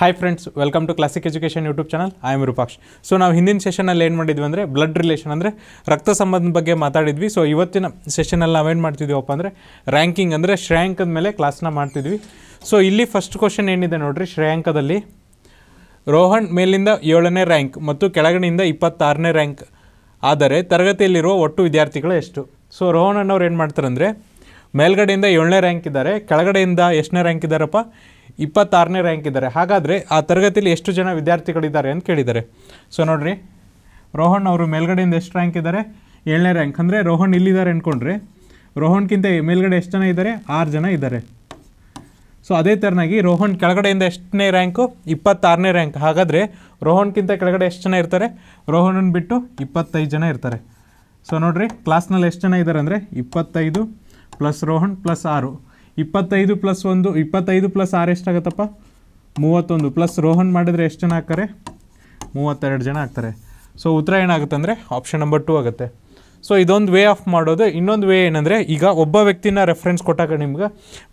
hi friends welcome to classic education YouTube channel I am Rupaksh so ನಾವು ಹಿಂದಿನ ಸೆಷನಲ್ಲಿ ಏನು ಮಾಡಿದ್ವಿ ಅಂದರೆ ಬ್ಲಡ್ ರಿಲೇಷನ್ ಅಂದರೆ ರಕ್ತ ಸಂಬಂಧದ ಬಗ್ಗೆ ಮಾತಾಡಿದ್ವಿ ಸೊ ಇವತ್ತಿನ ಸೆಷನಲ್ಲಿ ನಾವೇನು ಮಾಡ್ತಿದ್ದೀವಪ್ಪ ಅಂದರೆ ರ್ಯಾಂಕಿಂಗ್ ಅಂದರೆ ಶ್ರೇಯಾಂಕದ ಮೇಲೆ ಕ್ಲಾಸ್ನ ಮಾಡ್ತಿದ್ವಿ ಸೊ ಇಲ್ಲಿ ಫಸ್ಟ್ ಕ್ವಶನ್ ಏನಿದೆ ನೋಡಿರಿ ಶ್ರೇಯಾಂಕದಲ್ಲಿ ರೋಹನ್ ಮೇಲಿಂದ ಏಳನೇ ರ್ಯಾಂಕ್ ಮತ್ತು ಕೆಳಗಡೆಯಿಂದ ಇಪ್ಪತ್ತಾರನೇ ರ್ಯಾಂಕ್ ಆದರೆ ತರಗತಿಯಲ್ಲಿರುವ ಒಟ್ಟು ವಿದ್ಯಾರ್ಥಿಗಳು ಎಷ್ಟು ಸೊ ರೋಹನ್ ಅನ್ನೋರು ಏನು ಮಾಡ್ತಾರೆ ಅಂದರೆ ಮೇಲ್ಗಡೆಯಿಂದ ಏಳನೇ ರ್ಯಾಂಕ್ ಇದ್ದಾರೆ ಕೆಳಗಡೆಯಿಂದ ಎಷ್ಟನೇ ರ್ಯಾಂಕ್ ಇದ್ದಾರಪ್ಪ ಇಪ್ಪತ್ತಾರನೇ ರ್ಯಾಂಕ್ ಇದ್ದಾರೆ ಹಾಗಾದರೆ ಆ ತರಗತಿಯಲ್ಲಿ ಎಷ್ಟು ಜನ ವಿದ್ಯಾರ್ಥಿಗಳಿದ್ದಾರೆ ಅಂತ ಕೇಳಿದ್ದಾರೆ ಸೊ ನೋಡ್ರಿ ರೋಹನ್ ಅವರು ಮೇಲ್ಗಡೆಯಿಂದ ಎಷ್ಟು ರ್ಯಾಂಕ್ ಇದ್ದಾರೆ ಏಳನೇ ರ್ಯಾಂಕ್ ಅಂದರೆ ರೋಹನ್ ಇಲ್ಲಿದ್ದಾರೆ ಅಂದ್ಕೊಂಡ್ರೆ ರೋಹನ್ಗಿಂತ ಮೇಲ್ಗಡೆ ಎಷ್ಟು ಜನ ಇದ್ದಾರೆ ಆರು ಜನ ಇದ್ದಾರೆ ಸೊ ಅದೇ ಥರನಾಗಿ ರೋಹನ್ ಕೆಳಗಡೆಯಿಂದ ಎಷ್ಟನೇ ರ್ಯಾಂಕು ಇಪ್ಪತ್ತಾರನೇ ರ್ಯಾಂಕ್ ಹಾಗಾದರೆ ರೋಹನ್ಗಿಂತ ಕೆಳಗಡೆ ಎಷ್ಟು ಜನ ಇರ್ತಾರೆ ರೋಹಣನ್ ಬಿಟ್ಟು ಇಪ್ಪತ್ತೈದು ಜನ ಇರ್ತಾರೆ ಸೊ ನೋಡಿರಿ ಕ್ಲಾಸ್ನಲ್ಲಿ ಎಷ್ಟು ಜನ ಇದ್ದಾರೆ ಅಂದರೆ ಇಪ್ಪತ್ತೈದು ಪ್ಲಸ್ ರೋಹನ್ ಪ್ಲಸ್ ಆರು ಇಪ್ಪತ್ತೈದು ಪ್ಲಸ್ ಒಂದು ಇಪ್ಪತ್ತೈದು ಪ್ಲಸ್ ಆರು ಎಷ್ಟಾಗತ್ತಪ್ಪ ಮೂವತ್ತೊಂದು ಪ್ಲಸ್ ರೋಹನ್ ಮಾಡಿದರೆ ಎಷ್ಟು ಜನ ಹಾಕ್ತಾರೆ ಮೂವತ್ತೆರಡು ಜನ ಆಗ್ತಾರೆ ಸೊ ಉತ್ತರ ಏನಾಗುತ್ತೆ ಅಂದರೆ ಆಪ್ಷನ್ ನಂಬರ್ ಟೂ ಆಗುತ್ತೆ ಸೊ ಇದೊಂದು ವೇ ಆಫ್ ಮಾಡೋದು ಇನ್ನೊಂದು ವೇ ಏನಂದರೆ ಈಗ ಒಬ್ಬ ವ್ಯಕ್ತಿನ ರೆಫರೆನ್ಸ್ ಕೊಟ್ಟಾಗ ನಿಮ್ಗೆ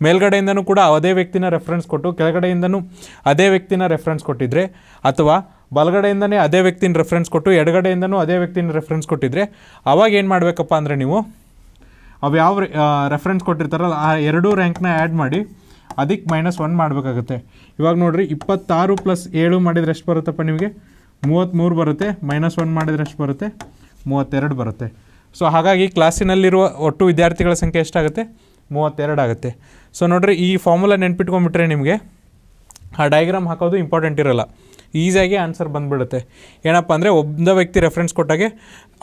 ಮೇಲ್ಗಡೆಯಿಂದನೂ ಕೂಡ ಅದೇ ವ್ಯಕ್ತಿನ ರೆಫರೆನ್ಸ್ ಕೊಟ್ಟು ಕೆಳಗಡೆಯಿಂದನೂ ಅದೇ ವ್ಯಕ್ತಿನ ರೆಫರೆನ್ಸ್ ಕೊಟ್ಟಿದ್ರೆ ಅಥವಾ ಬಲಗಡೆಯಿಂದನೇ ಅದೇ ವ್ಯಕ್ತಿನ ರೆಫರೆನ್ಸ್ ಕೊಟ್ಟು ಎಡಗಡೆಯಿಂದನೂ ಅದೇ ವ್ಯಕ್ತಿನ ರೆಫರೆನ್ಸ್ ಕೊಟ್ಟಿದ್ರೆ ಅವಾಗ ಏನು ಮಾಡಬೇಕಪ್ಪ ಅಂದರೆ ನೀವು ಅವು ಯಾವ ರೆಫರೆನ್ಸ್ ಕೊಟ್ಟಿರ್ತಾರಲ್ಲ ಆ ಎರಡೂ ರ್ಯಾಂಕ್ನ ಆ್ಯಡ್ ಮಾಡಿ ಅದಕ್ಕೆ ಮೈನಸ್ ಒನ್ ಮಾಡಬೇಕಾಗುತ್ತೆ ಇವಾಗ ನೋಡಿರಿ ಇಪ್ಪತ್ತಾರು ಪ್ಲಸ್ ಏಳು ಮಾಡಿದರೆ ಎಷ್ಟು ಬರುತ್ತಪ್ಪ ನಿಮಗೆ ಮೂವತ್ತ್ಮೂರು ಬರುತ್ತೆ ಮೈನಸ್ ಒನ್ ಮಾಡಿದರೆ ಎಷ್ಟು ಬರುತ್ತೆ ಮೂವತ್ತೆರಡು ಬರುತ್ತೆ ಸೊ ಹಾಗಾಗಿ ಕ್ಲಾಸಿನಲ್ಲಿರುವ ಒಟ್ಟು ವಿದ್ಯಾರ್ಥಿಗಳ ಸಂಖ್ಯೆ ಎಷ್ಟಾಗುತ್ತೆ ಮೂವತ್ತೆರಡು ಆಗುತ್ತೆ ಸೊ ನೋಡಿರಿ ಈ ಫಾರ್ಮುಲಾ ನೆನ್ಪಿಟ್ಕೊಂಡ್ಬಿಟ್ರೆ ನಿಮಗೆ ಆ ಡಯಾಗ್ರಾಮ್ ಹಾಕೋದು ಇಂಪಾರ್ಟೆಂಟ್ ಇರೋಲ್ಲ ಈಸಿಯಾಗಿ ಆನ್ಸರ್ ಬಂದುಬಿಡುತ್ತೆ ಏನಪ್ಪ ಅಂದರೆ ಒಬ್ಬ ವ್ಯಕ್ತಿ ರೆಫರೆನ್ಸ್ ಕೊಟ್ಟಾಗೆ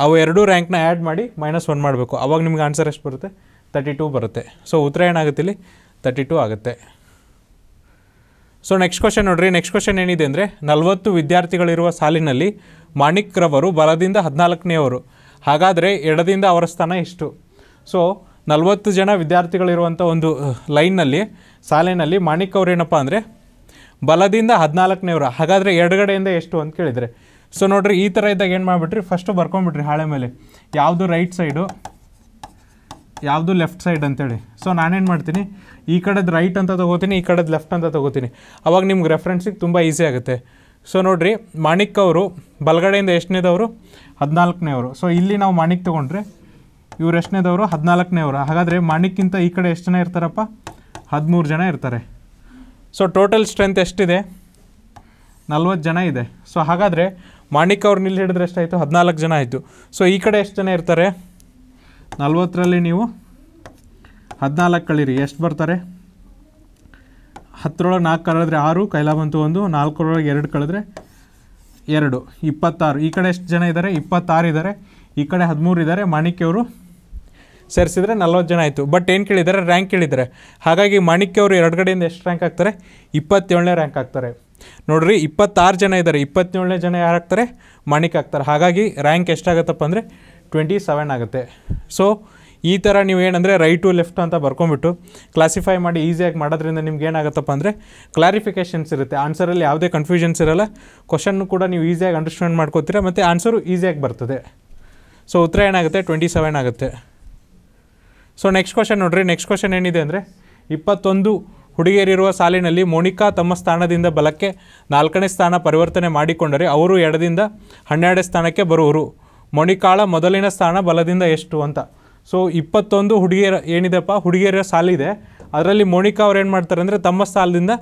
ಅವು ಎರಡೂ ರ್ಯಾಂಕ್ನ ಆ್ಯಡ್ ಮಾಡಿ ಮೈನಸ್ ಒನ್ ಮಾಡಬೇಕು ಅವಾಗ ನಿಮ್ಗೆ ಆನ್ಸರ್ ಎಷ್ಟು ಬರುತ್ತೆ ತರ್ಟಿ ಟೂ ಬರುತ್ತೆ ಸೊ ಉತ್ತರ ಏನಾಗುತ್ತೆ ಇಲ್ಲಿ ತರ್ಟಿ ಟೂ ಆಗುತ್ತೆ ಸೊ ನೆಕ್ಸ್ಟ್ ಕ್ವಶನ್ ನೋಡಿರಿ ನೆಕ್ಸ್ಟ್ ಕ್ವಶನ್ ಏನಿದೆ ಅಂದರೆ ನಲವತ್ತು ವಿದ್ಯಾರ್ಥಿಗಳಿರುವ ಸಾಲಿನಲ್ಲಿ ಮಾಣಿಕ್ ರವರು ಬಲದಿಂದ ಹದಿನಾಲ್ಕನೆಯವರು ಹಾಗಾದರೆ ಎಡದಿಂದ ಅವರ ಸ್ಥಾನ ಇಷ್ಟು ಸೊ ನಲವತ್ತು ಜನ ವಿದ್ಯಾರ್ಥಿಗಳಿರುವಂಥ ಒಂದು ಲೈನ್ನಲ್ಲಿ ಸಾಲಿನಲ್ಲಿ ಮಾಣಿಕ್ ಏನಪ್ಪ ಅಂದರೆ ಬಲದಿಂದ ಹದಿನಾಲ್ಕನೇವ್ರ ಹಾಗಾದರೆ ಎರಡುಗಡೆಯಿಂದ ಎಷ್ಟು ಅಂತ ಕೇಳಿದರೆ ಸೊ ನೋಡ್ರಿ ಈ ಥರ ಇದ್ದಾಗ ಏನು ಮಾಡಿಬಿಟ್ರಿ ಫಸ್ಟು ಬರ್ಕೊಂಬಿಟ್ರಿ ಹಾಳೆ ಮೇಲೆ ಯಾವುದು ರೈಟ್ ಸೈಡು ಯಾವುದು ಲೆಫ್ಟ್ ಸೈಡ್ ಅಂತೇಳಿ ಸೊ ನಾನೇನು ಮಾಡ್ತೀನಿ ಈ ಕಡೆದು ರೈಟ್ ಅಂತ ತೊಗೋತೀನಿ ಈ ಕಡೆದು ಲೆಫ್ಟ್ ಅಂತ ತೊಗೋತೀನಿ ಅವಾಗ ನಿಮ್ಗೆ ರೆಫ್ರೆನ್ಸಿಗೆ ತುಂಬ ಈಸಿ ಆಗುತ್ತೆ ಸೊ ನೋಡ್ರಿ ಮಾಣಿಕ್ ಅವರು ಬಲಗಡೆಯಿಂದ ಎಷ್ಟನೇದವರು ಅವರು ಸೊ ಇಲ್ಲಿ ನಾವು ಮಾಣಿಕ್ ತೊಗೊಂಡ್ರೆ ಇವ್ರು ಎಷ್ಟನೇದವರು ಹದಿನಾಲ್ಕನೇ ಅವರು ಹಾಗಾದರೆ ಮಾಣಿಕ್ಕಿಂತ ಈ ಕಡೆ ಎಷ್ಟು ಜನ ಇರ್ತಾರಪ್ಪ ಹದಿಮೂರು ಜನ ಇರ್ತಾರೆ ಸೊ ಟೋಟಲ್ ಸ್ಟ್ರೆಂತ್ ಎಷ್ಟಿದೆ ನಲ್ವತ್ತು ಜನ ಇದೆ ಸೊ ಹಾಗಾದರೆ ಮಾಣಿಕ್ ಅವ್ರು ನಿಲ್ಲಿ ಹಿಡಿದ್ರೆ ಎಷ್ಟಾಯಿತು ಹದಿನಾಲ್ಕು ಜನ ಆಯಿತು ಸೊ ಈ ಕಡೆ ಎಷ್ಟು ಜನ ಇರ್ತಾರೆ ನಲ್ವತ್ತರಲ್ಲಿ ನೀವು ಹದಿನಾಲ್ಕು ಕಳೀರಿ ಎಷ್ಟು ಬರ್ತಾರೆ ಹತ್ತರೊಳಗೆ ನಾಲ್ಕು ಕಳೆದ್ರೆ ಆರು ಕೈಲ ಬಂತು ಒಂದು ನಾಲ್ಕರೊಳಗೆ ಎರಡು ಕಳೆದ್ರೆ ಎರಡು ಇಪ್ಪತ್ತಾರು ಈ ಕಡೆ ಎಷ್ಟು ಜನ ಇದ್ದಾರೆ ಇಪ್ಪತ್ತಾರು ಇದ್ದಾರೆ ಈ ಕಡೆ ಹದಿಮೂರು ಇದ್ದಾರೆ ಮಾಣಿಕ್ಯವರು ಸೇರಿಸಿದ್ರೆ ನಲ್ವತ್ತು ಜನ ಆಯಿತು ಬಟ್ ಏನು ಕೇಳಿದ್ದಾರೆ ರ್ಯಾಂಕ್ ಕೇಳಿದ್ದಾರೆ ಹಾಗಾಗಿ ಮಾಣಿಕ್ಯ ಅವರು ಎರಡು ಕಡೆಯಿಂದ ಎಷ್ಟು ರ್ಯಾಂಕ್ ಆಗ್ತಾರೆ ಇಪ್ಪತ್ತೇಳನೇ ರ್ಯಾಂಕ್ ಆಗ್ತಾರೆ ನೋಡ್ರಿ ಇಪ್ಪತ್ತಾರು ಜನ ಇದ್ದಾರೆ ಇಪ್ಪತ್ತೇಳನೇ ಜನ ಯಾರು ಆಗ್ತಾರೆ ಮಾಣಿಕ್ ಆಗ್ತಾರೆ ಹಾಗಾಗಿ ರ್ಯಾಂಕ್ ಎಷ್ಟಾಗತ್ತಪ್ಪ ಅಂದರೆ ಟ್ವೆಂಟಿ ಸೆವೆನ್ ಆಗುತ್ತೆ ಸೊ ಈ ಥರ ನೀವು ಏನಂದರೆ ರೈಟ್ ಟು ಅಂತ ಬರ್ಕೊಂಬಿಟ್ಟು ಕ್ಲಾಸಿಫೈ ಮಾಡಿ ಈಸಿಯಾಗಿ ಮಾಡೋದ್ರಿಂದ ನಿಮ್ಗೆ ಏನಾಗುತ್ತಪ್ಪ ಅಂದರೆ ಕ್ಲಾರಿಫಿಕೇಷನ್ಸ್ ಇರುತ್ತೆ ಆನ್ಸರಲ್ಲಿ ಯಾವುದೇ ಕನ್ಫ್ಯೂಷನ್ಸ್ ಇರಲ್ಲ ಕ್ವಶನ್ನು ಕೂಡ ನೀವು ಈಸಿಯಾಗಿ ಅಂಡರ್ಸ್ಟ್ಯಾಂಡ್ ಮಾಡ್ಕೋತೀರ ಮತ್ತು ಆನ್ಸರು ಈಸಿಯಾಗಿ ಬರ್ತದೆ ಸೊ ಉತ್ತರ ಏನಾಗುತ್ತೆ ಟ್ವೆಂಟಿ ಸೆವೆನ್ ಆಗುತ್ತೆ ಸೊ ನೆಕ್ಸ್ಟ್ ಕ್ವಶನ್ ನೋಡ್ರಿ ನೆಕ್ಸ್ಟ್ ಕ್ವಶನ್ ಏನಿದೆ ಅಂದರೆ ಇಪ್ಪತ್ತೊಂದು ಹುಡುಗಿಯರಿರುವ ಸಾಲಿನಲ್ಲಿ ಮೋನಿಕಾ ತಮ್ಮ ಸ್ಥಾನದಿಂದ ಬಲಕ್ಕೆ ನಾಲ್ಕನೇ ಸ್ಥಾನ ಪರಿವರ್ತನೆ ಮಾಡಿಕೊಂಡರೆ ಅವರು ಎಡದಿಂದ ಹನ್ನೆರಡನೇ ಸ್ಥಾನಕ್ಕೆ ಬರುವರು ಮೋನಿಕಾಳ ಮೊದಲಿನ ಸ್ಥಾನ ಬಲದಿಂದ ಎಷ್ಟು ಅಂತ ಸೊ ಇಪ್ಪತ್ತೊಂದು ಹುಡುಗಿಯರ ಏನಿದೆಪ್ಪ ಹುಡುಗಿಯರ ಸಾಲಿದೆ ಅದರಲ್ಲಿ ಮೋನಿಕಾ ಅವ್ರು ಏನು ಮಾಡ್ತಾರೆ ಅಂದರೆ ತಮ್ಮ ಸ್ಥಾನದಿಂದ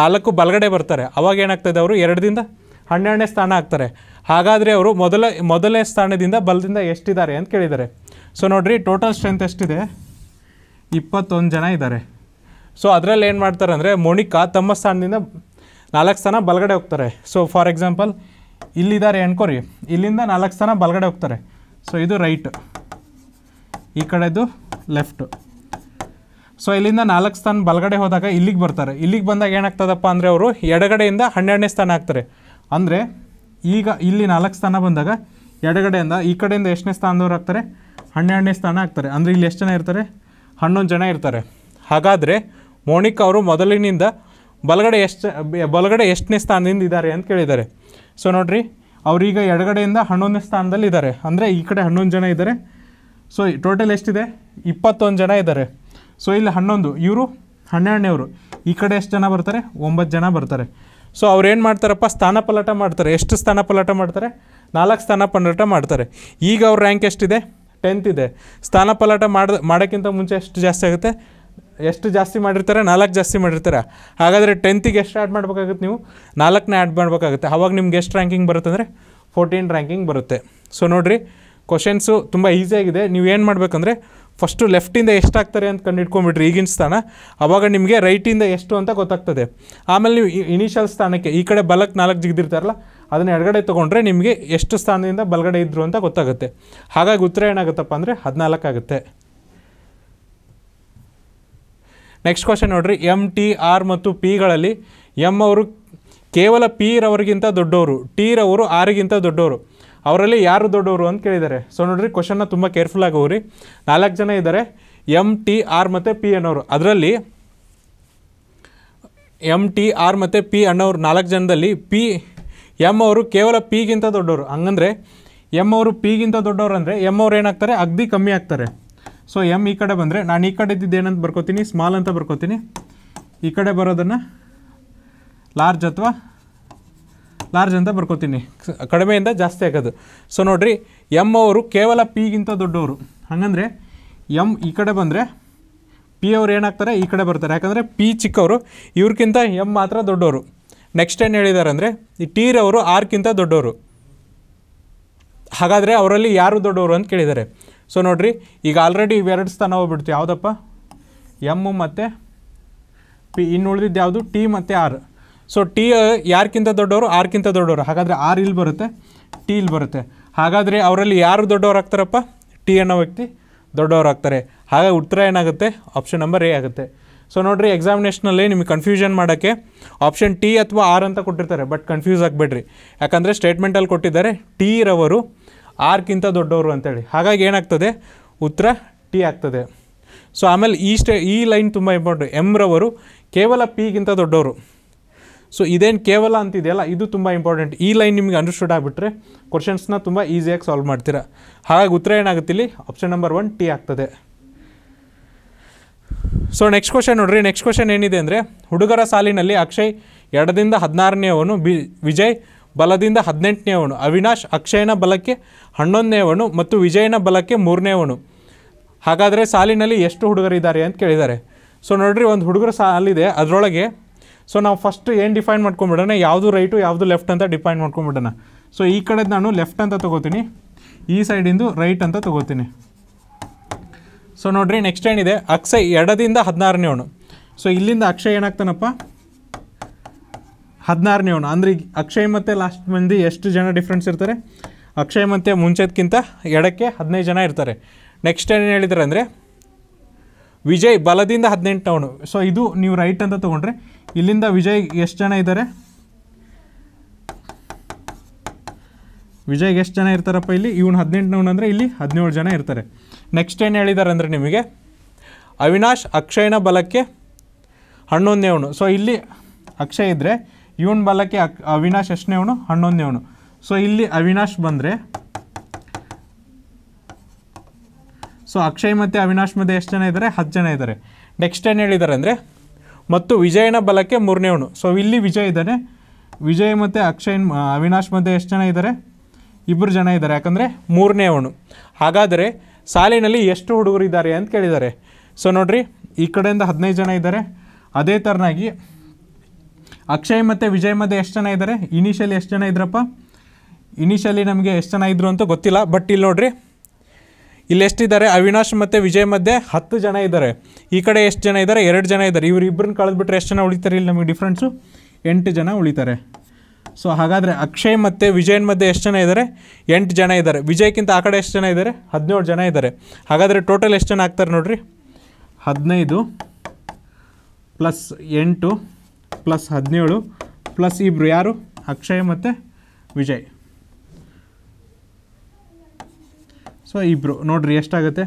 ನಾಲ್ಕು ಬಲಗಡೆ ಬರ್ತಾರೆ ಅವಾಗ ಏನಾಗ್ತದೆ ಅವರು ಎರಡರಿಂದ ಹನ್ನೆರಡನೇ ಸ್ಥಾನ ಆಗ್ತಾರೆ ಹಾಗಾದರೆ ಅವರು ಮೊದಲ ಮೊದಲನೇ ಸ್ಥಾನದಿಂದ ಬಲದಿಂದ ಎಷ್ಟಿದ್ದಾರೆ ಅಂತ ಕೇಳಿದ್ದಾರೆ ಸೊ ನೋಡಿರಿ ಟೋಟಲ್ ಸ್ಟ್ರೆಂತ್ ಎಷ್ಟಿದೆ ಇಪ್ಪತ್ತೊಂದು ಜನ ಇದ್ದಾರೆ ಸೊ ಅದರಲ್ಲಿ ಏನು ಮಾಡ್ತಾರೆ ಅಂದರೆ ಮೋನಿಕಾ ತಮ್ಮ ಸ್ಥಾನದಿಂದ ನಾಲ್ಕು ಸ್ಥಾನ ಬಲಗಡೆ ಹೋಗ್ತಾರೆ ಸೊ ಫಾರ್ ಎಕ್ಸಾಂಪಲ್ ಇಲ್ಲಿದ್ದಾರೆ ಅನ್ಕೋರಿ ಇಲ್ಲಿಂದ ನಾಲ್ಕು ಸ್ಥಾನ ಬಲಗಡೆ ಹೋಗ್ತಾರೆ ಸೊ ಇದು ರೈಟ್ ಈ ಕಡೆದು ಲೆಫ್ಟು ಸೊ ಇಲ್ಲಿಂದ ನಾಲ್ಕು ಸ್ಥಾನ ಬಲಗಡೆ ಹೋದಾಗ ಇಲ್ಲಿಗೆ ಬರ್ತಾರೆ ಇಲ್ಲಿಗೆ ಬಂದಾಗ ಏನಾಗ್ತದಪ್ಪ ಅಂದರೆ ಅವರು ಎಡಗಡೆಯಿಂದ ಹನ್ನೆರಡನೇ ಸ್ಥಾನ ಆಗ್ತಾರೆ ಅಂದರೆ ಈಗ ಇಲ್ಲಿ ನಾಲ್ಕು ಸ್ಥಾನ ಬಂದಾಗ ಎಡಗಡೆಯಿಂದ ಈ ಕಡೆಯಿಂದ ಎಷ್ಟನೇ ಸ್ಥಾನದವ್ರು ಆಗ್ತಾರೆ ಹನ್ನೆರಡನೇ ಸ್ಥಾನ ಆಗ್ತಾರೆ ಅಂದರೆ ಇಲ್ಲಿ ಎಷ್ಟು ಜನ ಇರ್ತಾರೆ ಹನ್ನೊಂದು ಜನ ಇರ್ತಾರೆ ಹಾಗಾದರೆ ಮೋಣಿಕ್ ಅವರು ಮೊದಲಿನಿಂದ ಬಲಗಡೆ ಎಷ್ಟು ಬಲಗಡೆ ಎಷ್ಟನೇ ಸ್ಥಾನದಿಂದ ಇದ್ದಾರೆ ಅಂತ ಕೇಳಿದ್ದಾರೆ ಸೊ ನೋಡಿರಿ ಅವರೀಗ ಎಡಗಡೆಯಿಂದ ಹನ್ನೊಂದನೇ ಸ್ಥಾನದಲ್ಲಿ ಇದ್ದಾರೆ ಅಂದರೆ ಈ ಕಡೆ ಹನ್ನೊಂದು ಜನ ಇದ್ದಾರೆ ಸೊ ಟೋಟಲ್ ಎಷ್ಟಿದೆ ಇಪ್ಪತ್ತೊಂದು ಜನ ಇದ್ದಾರೆ ಸೊ ಇಲ್ಲಿ ಹನ್ನೊಂದು ಇವರು ಹಣ್ಣೆಹಣ್ಣೆಯವರು ಈ ಕಡೆ ಎಷ್ಟು ಜನ ಬರ್ತಾರೆ ಒಂಬತ್ತು ಜನ ಬರ್ತಾರೆ ಸೊ ಅವ್ರೇನು ಮಾಡ್ತಾರಪ್ಪ ಸ್ಥಾನ ಪಲಾಟ ಮಾಡ್ತಾರೆ ಎಷ್ಟು ಸ್ಥಾನ ಪಲಾಟ ಮಾಡ್ತಾರೆ ನಾಲ್ಕು ಸ್ಥಾನ ಪಲಾಟ ಮಾಡ್ತಾರೆ ಈಗ ಅವ್ರ ರ್ಯಾಂಕ್ ಎಷ್ಟಿದೆ ಟೆಂತ್ ಇದೆ ಸ್ಥಾನ ಪಲಾಟ ಮಾಡ ಮಾಡೋಕ್ಕಿಂತ ಮುಂಚೆ ಎಷ್ಟು ಜಾಸ್ತಿ ಆಗುತ್ತೆ ಎಷ್ಟು ಜಾಸ್ತಿ ಮಾಡಿರ್ತಾರೆ ನಾಲ್ಕು ಜಾಸ್ತಿ ಮಾಡಿರ್ತಾರೆ ಹಾಗಾದರೆ ಟೆಂತಿಗೆ ಎಷ್ಟು ಆ್ಯಡ್ ಮಾಡಬೇಕಾಗುತ್ತೆ ನೀವು ನಾಲ್ಕನೇ ಆ್ಯಡ್ ಮಾಡಬೇಕಾಗುತ್ತೆ ಅವಾಗ ನಿಮ್ಗೆ ಎಷ್ಟು ರ್ಯಾಂಕಿಂಗ್ ಅಂದರೆ ಫೋರ್ಟೀನ್ ರ್ಯಾಂಕಿಂಗ್ ಬರುತ್ತೆ ಸೊ ನೋಡಿರಿ ಕ್ವಶನ್ಸು ತುಂಬ ಈಸಿಯಾಗಿದೆ ನೀವು ಏನು ಮಾಡಬೇಕಂದ್ರೆ ಫಸ್ಟು ಲೆಫ್ಟಿಂದ ಎಷ್ಟಾಗ್ತಾರೆ ಅಂತ ಕಂಡು ಈಗಿನ ಸ್ಥಾನ ಆವಾಗ ನಿಮಗೆ ರೈಟಿಂದ ಎಷ್ಟು ಅಂತ ಗೊತ್ತಾಗ್ತದೆ ಆಮೇಲೆ ನೀವು ಇನಿಷಿಯಲ್ ಸ್ಥಾನಕ್ಕೆ ಈ ಕಡೆ ಬಲಕ್ಕೆ ನಾಲ್ಕು ಜಿಗಿದಿರ್ತಾರಲ್ಲ ಅದನ್ನು ಎಡಗಡೆ ತೊಗೊಂಡ್ರೆ ನಿಮಗೆ ಎಷ್ಟು ಸ್ಥಾನದಿಂದ ಬಲಗಡೆ ಇದ್ದರು ಅಂತ ಗೊತ್ತಾಗುತ್ತೆ ಹಾಗಾಗಿ ಉತ್ತರ ಏನಾಗುತ್ತಪ್ಪ ಅಂದರೆ ಹದಿನಾಲ್ಕು ಆಗುತ್ತೆ ನೆಕ್ಸ್ಟ್ ಕ್ವಶನ್ ನೋಡಿರಿ ಎಮ್ ಟಿ ಆರ್ ಮತ್ತು ಪಿಗಳಲ್ಲಿ ಎಮ್ ಅವರು ಕೇವಲ ಪಿ ರವರಿಗಿಂತ ದೊಡ್ಡವರು ಟಿ ರವರು ಆರಿಗಿಂತ ದೊಡ್ಡವರು ಅವರಲ್ಲಿ ಯಾರು ದೊಡ್ಡವರು ಅಂತ ಕೇಳಿದ್ದಾರೆ ಸೊ ನೋಡಿರಿ ಕ್ವಶನ್ನ ತುಂಬ ಕೇರ್ಫುಲ್ ಆಗೋವ್ರಿ ನಾಲ್ಕು ಜನ ಇದ್ದಾರೆ ಎಮ್ ಟಿ ಆರ್ ಮತ್ತು ಪಿ ಅನ್ನೋರು ಅದರಲ್ಲಿ ಎಮ್ ಟಿ ಆರ್ ಮತ್ತು ಪಿ ಅನ್ನೋರು ನಾಲ್ಕು ಜನದಲ್ಲಿ ಪಿ ಎಮ್ ಅವರು ಕೇವಲ ಪಿಗಿಂತ ದೊಡ್ಡವರು ಹಂಗಂದರೆ ಎಮ್ ಅವರು ಪಿಗಿಂತ ದೊಡ್ಡವರು ಅಂದರೆ ಎಮ್ ಅವ್ರು ಏನಾಗ್ತಾರೆ ಅಗ್ದಿ ಕಮ್ಮಿ ಆಗ್ತಾರೆ ಸೊ ಎಮ್ ಈ ಕಡೆ ಬಂದರೆ ನಾನು ಈ ಕಡೆ ಇದ್ದಿದ್ದು ಏನಂತ ಬರ್ಕೋತೀನಿ ಸ್ಮಾಲ್ ಅಂತ ಬರ್ಕೋತೀನಿ ಈ ಕಡೆ ಬರೋದನ್ನು ಲಾರ್ಜ್ ಅಥವಾ ಲಾರ್ಜ್ ಅಂತ ಬರ್ಕೋತೀನಿ ಕಡಿಮೆಯಿಂದ ಜಾಸ್ತಿ ಆಗೋದು ಸೊ ನೋಡಿರಿ ಎಮ್ ಅವರು ಕೇವಲ ಪಿಗಿಂತ ದೊಡ್ಡವರು ಹಂಗಂದರೆ ಎಮ್ ಈ ಕಡೆ ಬಂದರೆ ಪಿ ಅವ್ರು ಏನಾಗ್ತಾರೆ ಈ ಕಡೆ ಬರ್ತಾರೆ ಯಾಕಂದರೆ ಪಿ ಚಿಕ್ಕವರು ಇವ್ರಿಗಿಂತ ಎಮ್ ಮಾತ್ರ ದೊಡ್ಡವರು ನೆಕ್ಸ್ಟ್ ಏನು ಹೇಳಿದ್ದಾರೆ ಅಂದರೆ ಈ ಟಿ ರವರು ಆರ್ಕ್ಕಿಂತ ದೊಡ್ಡವರು ಹಾಗಾದರೆ ಅವರಲ್ಲಿ ಯಾರು ದೊಡ್ಡವರು ಅಂತ ಕೇಳಿದ್ದಾರೆ ಸೊ ನೋಡಿರಿ ಈಗ ಆಲ್ರೆಡಿ ಇವೆರಡು ಸ್ಥಾನ ಹೋಗ್ಬಿಡ್ತೀವಿ ಯಾವುದಪ್ಪ ಎಮ್ಮು ಮತ್ತು ಪಿ ಇನ್ನು ಉಳಿದಿದ್ದು ಯಾವುದು ಟಿ ಮತ್ತು ಆರ್ ಸೊ ಟಿ ಯಾರ್ಗಿಂತ ದೊಡ್ಡವರು ಆರ್ಕ್ಕಿಂತ ದೊಡ್ಡವರು ಹಾಗಾದರೆ ಆರ್ ಇಲ್ಲಿ ಬರುತ್ತೆ ಟಿ ಇಲ್ಲಿ ಬರುತ್ತೆ ಹಾಗಾದರೆ ಅವರಲ್ಲಿ ಯಾರು ದೊಡ್ಡವರು ಆಗ್ತಾರಪ್ಪ ಟಿ ಅನ್ನೋ ವ್ಯಕ್ತಿ ದೊಡ್ಡವರು ಆಗ್ತಾರೆ ಹಾಗಾಗಿ ಉತ್ತರ ಏನಾಗುತ್ತೆ ಆಪ್ಷನ್ ನಂಬರ್ ಎ ಆಗುತ್ತೆ ಸೊ ನೋಡಿರಿ ಎಕ್ಸಾಮಿನೇಷನಲ್ಲಿ ನಿಮಗೆ ಕನ್ಫ್ಯೂಷನ್ ಮಾಡೋಕ್ಕೆ ಆಪ್ಷನ್ ಟಿ ಅಥವಾ ಆರ್ ಅಂತ ಕೊಟ್ಟಿರ್ತಾರೆ ಬಟ್ ಕನ್ಫ್ಯೂಸ್ ಆಗಬೇಡ್ರಿ ಯಾಕಂದರೆ ಸ್ಟೇಟ್ಮೆಂಟಲ್ಲಿ ಕೊಟ್ಟಿದ್ದಾರೆ ಟಿ ರವರು ಆರ್ಗಿಂತ ದೊಡ್ಡವರು ಅಂತೇಳಿ ಹಾಗಾಗಿ ಏನಾಗ್ತದೆ ಉತ್ತರ ಟಿ ಆಗ್ತದೆ ಸೊ ಆಮೇಲೆ ಈ ಸ್ಟೇ ಈ ಲೈನ್ ತುಂಬ ಇಂಪಾರ್ಟೆಂಟ್ ಎಮ್ ರವರು ಕೇವಲ ಪಿಗಿಂತ ದೊಡ್ಡವರು ಸೊ ಇದೇನು ಕೇವಲ ಅಂತಿದೆಯಲ್ಲ ಇದು ತುಂಬ ಇಂಪಾರ್ಟೆಂಟ್ ಈ ಲೈನ್ ನಿಮಗೆ ಅಂಡರ್ಸ್ಟುಡ್ ಆಗಿಬಿಟ್ರೆ ಕ್ವಶನ್ಸ್ನ ತುಂಬ ಈಸಿಯಾಗಿ ಸಾಲ್ವ್ ಮಾಡ್ತೀರಾ ಹಾಗಾಗಿ ಉತ್ತರ ಏನಾಗುತ್ತಿಲ್ಲಿ ಆಪ್ಷನ್ ನಂಬರ್ ಒನ್ ಟಿ ಆಗ್ತದೆ ಸೊ ನೆಕ್ಸ್ಟ್ ಕ್ವಶನ್ ನೋಡ್ರಿ ನೆಕ್ಸ್ಟ್ ಕ್ವಶನ್ ಏನಿದೆ ಅಂದರೆ ಹುಡುಗರ ಸಾಲಿನಲ್ಲಿ ಅಕ್ಷಯ್ ಹದಿನಾರನೇ ಹದಿನಾರನೇವನು ಬಿ ವಿಜಯ್ ಬಲದಿಂದ ಹದಿನೆಂಟನೇವನು ಅವಿನಾಶ್ ಅಕ್ಷಯನ ಬಲಕ್ಕೆ ಹನ್ನೊಂದನೇವನು ಮತ್ತು ವಿಜಯನ ಬಲಕ್ಕೆ ಮೂರನೇವನು ಹಾಗಾದರೆ ಸಾಲಿನಲ್ಲಿ ಎಷ್ಟು ಹುಡುಗರಿದ್ದಾರೆ ಅಂತ ಕೇಳಿದ್ದಾರೆ ಸೊ ನೋಡ್ರಿ ಒಂದು ಹುಡುಗರ ಸಾಲಿದೆ ಅದರೊಳಗೆ ಸೊ ನಾವು ಫಸ್ಟ್ ಏನು ಡಿಫೈನ್ ಮಾಡ್ಕೊಂಬಿಡೋಣ ಯಾವುದು ರೈಟು ಯಾವುದು ಲೆಫ್ಟ್ ಅಂತ ಡಿಫೈನ್ ಮಾಡ್ಕೊಂಬಿಡೋಣ ಸೊ ಈ ಕಡೆದು ನಾನು ಲೆಫ್ಟ್ ಅಂತ ತೊಗೋತೀನಿ ಈ ಸೈಡಿಂದು ರೈಟ್ ಅಂತ ತೊಗೋತೀನಿ ಸೊ ನೋಡ್ರಿ ನೆಕ್ಸ್ಟ್ ಏನಿದೆ ಅಕ್ಷಯ್ ಎಡದಿಂದ ಹದಿನಾರನೇ ಅವನು ಸೊ ಇಲ್ಲಿಂದ ಅಕ್ಷಯ್ ಏನಾಗ್ತಾನಪ್ಪ ಹದಿನಾರನೇ ಅವನು ಅಂದರೆ ಅಕ್ಷಯ್ ಮತ್ತು ಲಾಸ್ಟ್ ಮಂದಿ ಎಷ್ಟು ಜನ ಡಿಫ್ರೆನ್ಸ್ ಇರ್ತಾರೆ ಅಕ್ಷಯ್ ಮತ್ತು ಮುಂಚೆದಕ್ಕಿಂತ ಎಡಕ್ಕೆ ಹದಿನೈದು ಜನ ಇರ್ತಾರೆ ನೆಕ್ಸ್ಟ್ ಏನು ಹೇಳಿದ್ದಾರೆ ಅಂದರೆ ವಿಜಯ್ ಬಲದಿಂದ ಹದಿನೆಂಟು ಅವನು ಸೊ ಇದು ನೀವು ರೈಟ್ ಅಂತ ತೊಗೊಂಡ್ರೆ ಇಲ್ಲಿಂದ ವಿಜಯ್ ಎಷ್ಟು ಜನ ಇದ್ದಾರೆ ವಿಜಯ್ಗೆ ಎಷ್ಟು ಜನ ಇರ್ತಾರಪ್ಪ ಇಲ್ಲಿ ಇವನು ಹದಿನೆಂಟು ಅಂದರೆ ಇಲ್ಲಿ ಹದಿನೇಳು ಜನ ಇರ್ತಾರೆ ನೆಕ್ಸ್ಟ್ ಏನು ಹೇಳಿದ್ದಾರೆ ಅಂದರೆ ನಿಮಗೆ ಅವಿನಾಶ್ ಅಕ್ಷಯನ ಬಲಕ್ಕೆ ಹನ್ನೊಂದನೇ ಅವನು ಸೊ ಇಲ್ಲಿ ಅಕ್ಷಯ್ ಇದ್ದರೆ ಇವನ ಬಲಕ್ಕೆ ಅಕ್ ಅವಿನಾಶ್ ಎಷ್ಟನೇ ಅವನು ಹನ್ನೊಂದನೇ ಅವನು ಸೊ ಇಲ್ಲಿ ಅವಿನಾಶ್ ಬಂದರೆ ಸೊ ಅಕ್ಷಯ್ ಮತ್ತು ಅವಿನಾಶ್ ಮಧ್ಯೆ ಎಷ್ಟು ಜನ ಇದ್ದಾರೆ ಹತ್ತು ಜನ ಇದ್ದಾರೆ ನೆಕ್ಸ್ಟ್ ಏನು ಹೇಳಿದ್ದಾರೆ ಅಂದರೆ ಮತ್ತು ವಿಜಯನ ಬಲಕ್ಕೆ ಅವನು ಸೊ ಇಲ್ಲಿ ವಿಜಯ್ ಇದ್ದಾನೆ ವಿಜಯ್ ಮತ್ತು ಅಕ್ಷಯ್ ಅವಿನಾಶ್ ಮಧ್ಯೆ ಎಷ್ಟು ಜನ ಇದ್ದಾರೆ ಇಬ್ಬರು ಜನ ಇದ್ದಾರೆ ಯಾಕಂದರೆ ಅವನು ಹಾಗಾದರೆ ಸಾಲಿನಲ್ಲಿ ಎಷ್ಟು ಹುಡುಗರು ಇದ್ದಾರೆ ಅಂತ ಕೇಳಿದ್ದಾರೆ ಸೊ ನೋಡ್ರಿ ಈ ಕಡೆಯಿಂದ ಹದಿನೈದು ಜನ ಇದ್ದಾರೆ ಅದೇ ಥರನಾಗಿ ಅಕ್ಷಯ್ ಮತ್ತು ವಿಜಯ್ ಮಧ್ಯೆ ಎಷ್ಟು ಜನ ಇದ್ದಾರೆ ಇನಿಷಿಯಲಿ ಎಷ್ಟು ಜನ ಇದ್ರಪ್ಪ ಇನಿಷಿಯಲಿ ನಮಗೆ ಎಷ್ಟು ಜನ ಇದ್ದರು ಅಂತ ಗೊತ್ತಿಲ್ಲ ಬಟ್ ಇಲ್ಲಿ ನೋಡ್ರಿ ಇಲ್ಲಿ ಎಷ್ಟಿದ್ದಾರೆ ಅವಿನಾಶ್ ಮತ್ತು ವಿಜಯ್ ಮಧ್ಯೆ ಹತ್ತು ಜನ ಇದ್ದಾರೆ ಈ ಕಡೆ ಎಷ್ಟು ಜನ ಇದ್ದಾರೆ ಎರಡು ಜನ ಇದ್ದಾರೆ ಇಬ್ಬರನ್ನ ಕಳೆದ್ಬಿಟ್ರೆ ಎಷ್ಟು ಜನ ಉಳಿತಾರೆ ಇಲ್ಲಿ ನಮಗೆ ಡಿಫ್ರೆನ್ಸು ಎಂಟು ಜನ ಉಳಿತಾರೆ ಸೊ ಹಾಗಾದರೆ ಅಕ್ಷಯ್ ಮತ್ತು ವಿಜಯನ್ ಮಧ್ಯೆ ಎಷ್ಟು ಜನ ಇದ್ದಾರೆ ಎಂಟು ಜನ ಇದ್ದಾರೆ ವಿಜಯ್ಗಿಂತ ಆ ಕಡೆ ಎಷ್ಟು ಜನ ಇದ್ದಾರೆ ಹದಿನೇಳು ಜನ ಇದ್ದಾರೆ ಹಾಗಾದರೆ ಟೋಟಲ್ ಎಷ್ಟು ಜನ ಆಗ್ತಾರೆ ನೋಡಿರಿ ಹದಿನೈದು ಪ್ಲಸ್ ಎಂಟು ಪ್ಲಸ್ ಹದಿನೇಳು ಪ್ಲಸ್ ಇಬ್ಬರು ಯಾರು ಅಕ್ಷಯ್ ಮತ್ತು ವಿಜಯ್ ಸೊ ಇಬ್ಬರು ನೋಡಿರಿ ಎಷ್ಟಾಗುತ್ತೆ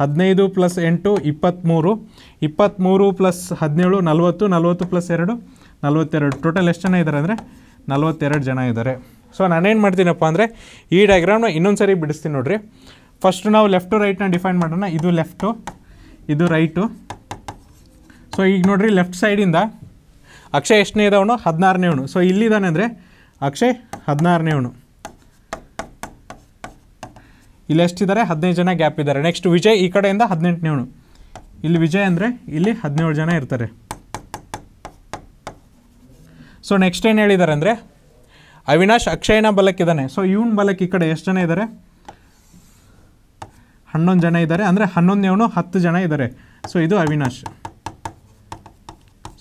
ಹದಿನೈದು ಪ್ಲಸ್ ಎಂಟು ಇಪ್ಪತ್ತ್ಮೂರು ಇಪ್ಪತ್ತ್ಮೂರು ಪ್ಲಸ್ ಹದಿನೇಳು ನಲವತ್ತು ನಲ್ವತ್ತು ಪ್ಲಸ್ ಎರಡು ನಲವತ್ತೆರಡು ಟೋಟಲ್ ಎಷ್ಟು ಜನ ಇದ್ದಾರೆ ಅಂದರೆ ನಲ್ವತ್ತೆರಡು ಜನ ಇದ್ದಾರೆ ಸೊ ನಾನೇನು ಮಾಡ್ತೀನಪ್ಪ ಅಂದರೆ ಈ ಡಯಾಗ್ರಾಮ್ನ ಇನ್ನೊಂದು ಸರಿ ಬಿಡಿಸ್ತೀನಿ ನೋಡ್ರಿ ಫಸ್ಟ್ ನಾವು ಲೆಫ್ಟು ರೈಟ್ನ ಡಿಫೈನ್ ಮಾಡೋಣ ಇದು ಲೆಫ್ಟು ಇದು ರೈಟು ಸೊ ಈಗ ನೋಡ್ರಿ ಲೆಫ್ಟ್ ಸೈಡಿಂದ ಅಕ್ಷಯ್ ಎಷ್ಟನೇ ಇದಾವನು ಹದಿನಾರನೇವನು ಸೊ ಇಲ್ಲಿದ್ದಾನೆ ಅಂದರೆ ಅಕ್ಷಯ್ ಹದಿನಾರನೇವನು ಇಲ್ಲಿ ಎಷ್ಟಿದ್ದಾರೆ ಹದಿನೈದು ಜನ ಗ್ಯಾಪ್ ಇದ್ದಾರೆ ನೆಕ್ಸ್ಟ್ ವಿಜಯ್ ಈ ಕಡೆಯಿಂದ ಹದಿನೆಂಟನೇವನು ಇಲ್ಲಿ ವಿಜಯ್ ಅಂದರೆ ಇಲ್ಲಿ ಹದಿನೇಳು ಜನ ಇರ್ತಾರೆ ಸೊ ನೆಕ್ಸ್ಟ್ ಏನು ಹೇಳಿದ್ದಾರೆ ಅಂದರೆ ಅವಿನಾಶ್ ಅಕ್ಷಯನ ಬಲಕ್ಕಿದ್ದಾನೆ ಸೊ ಇವನ್ ಬಲಕ್ಕೆ ಈ ಕಡೆ ಎಷ್ಟು ಜನ ಇದ್ದಾರೆ ಹನ್ನೊಂದು ಜನ ಇದ್ದಾರೆ ಅಂದರೆ ಹನ್ನೊಂದನೇವನು ಹತ್ತು ಜನ ಇದ್ದಾರೆ ಸೊ ಇದು ಅವಿನಾಶ್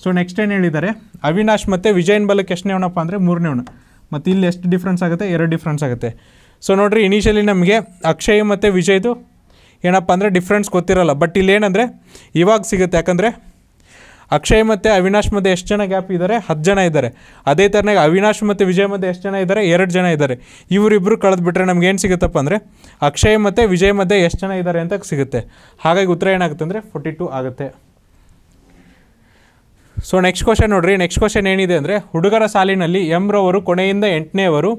ಸೊ ನೆಕ್ಸ್ಟ್ ಏನು ಹೇಳಿದ್ದಾರೆ ಅವಿನಾಶ್ ಮತ್ತು ವಿಜಯನ್ ಬಲಕ್ಕೆ ಎಷ್ಟನೇವನಪ್ಪ ಅಂದರೆ ಮೂರನೇವನು ಮತ್ತು ಇಲ್ಲಿ ಎಷ್ಟು ಡಿಫ್ರೆನ್ಸ್ ಆಗುತ್ತೆ ಎರಡು ಡಿಫ್ರೆನ್ಸ್ ಆಗುತ್ತೆ ಸೊ ನೋಡಿರಿ ಇನಿಷಿಯಲಿ ನಮಗೆ ಅಕ್ಷಯ್ ಮತ್ತು ವಿಜಯ್ದು ಏನಪ್ಪ ಅಂದರೆ ಡಿಫ್ರೆನ್ಸ್ ಗೊತ್ತಿರಲ್ಲ ಬಟ್ ಇಲ್ಲೇನೆಂದರೆ ಇವಾಗ ಸಿಗುತ್ತೆ ಯಾಕಂದರೆ ಅಕ್ಷಯ್ ಮತ್ತು ಅವಿನಾಶ್ ಮಧ್ಯೆ ಎಷ್ಟು ಜನ ಗ್ಯಾಪ್ ಇದ್ದಾರೆ ಹತ್ತು ಜನ ಇದ್ದಾರೆ ಅದೇ ಥರನಾಗಿ ಅವಿನಾಶ್ ಮತ್ತು ವಿಜಯ್ ಮಧ್ಯೆ ಎಷ್ಟು ಜನ ಇದ್ದಾರೆ ಎರಡು ಜನ ಇದ್ದಾರೆ ಇವರಿಬ್ಬರು ಕಳೆದ್ಬಿಟ್ರೆ ನಮ್ಗೆ ಏನು ಸಿಗುತ್ತಪ್ಪ ಅಂದರೆ ಅಕ್ಷಯ್ ಮತ್ತು ವಿಜಯ್ ಮಧ್ಯೆ ಎಷ್ಟು ಜನ ಇದ್ದಾರೆ ಅಂತ ಸಿಗುತ್ತೆ ಹಾಗಾಗಿ ಉತ್ತರ ಏನಾಗುತ್ತೆ ಅಂದರೆ ಫೋರ್ಟಿ ಟು ಆಗುತ್ತೆ ಸೊ ನೆಕ್ಸ್ಟ್ ಕ್ವಶನ್ ನೋಡಿರಿ ನೆಕ್ಸ್ಟ್ ಕ್ವಶನ್ ಏನಿದೆ ಅಂದರೆ ಹುಡುಗರ ಸಾಲಿನಲ್ಲಿ ರವರು ಕೊನೆಯಿಂದ ಎಂಟನೇವರು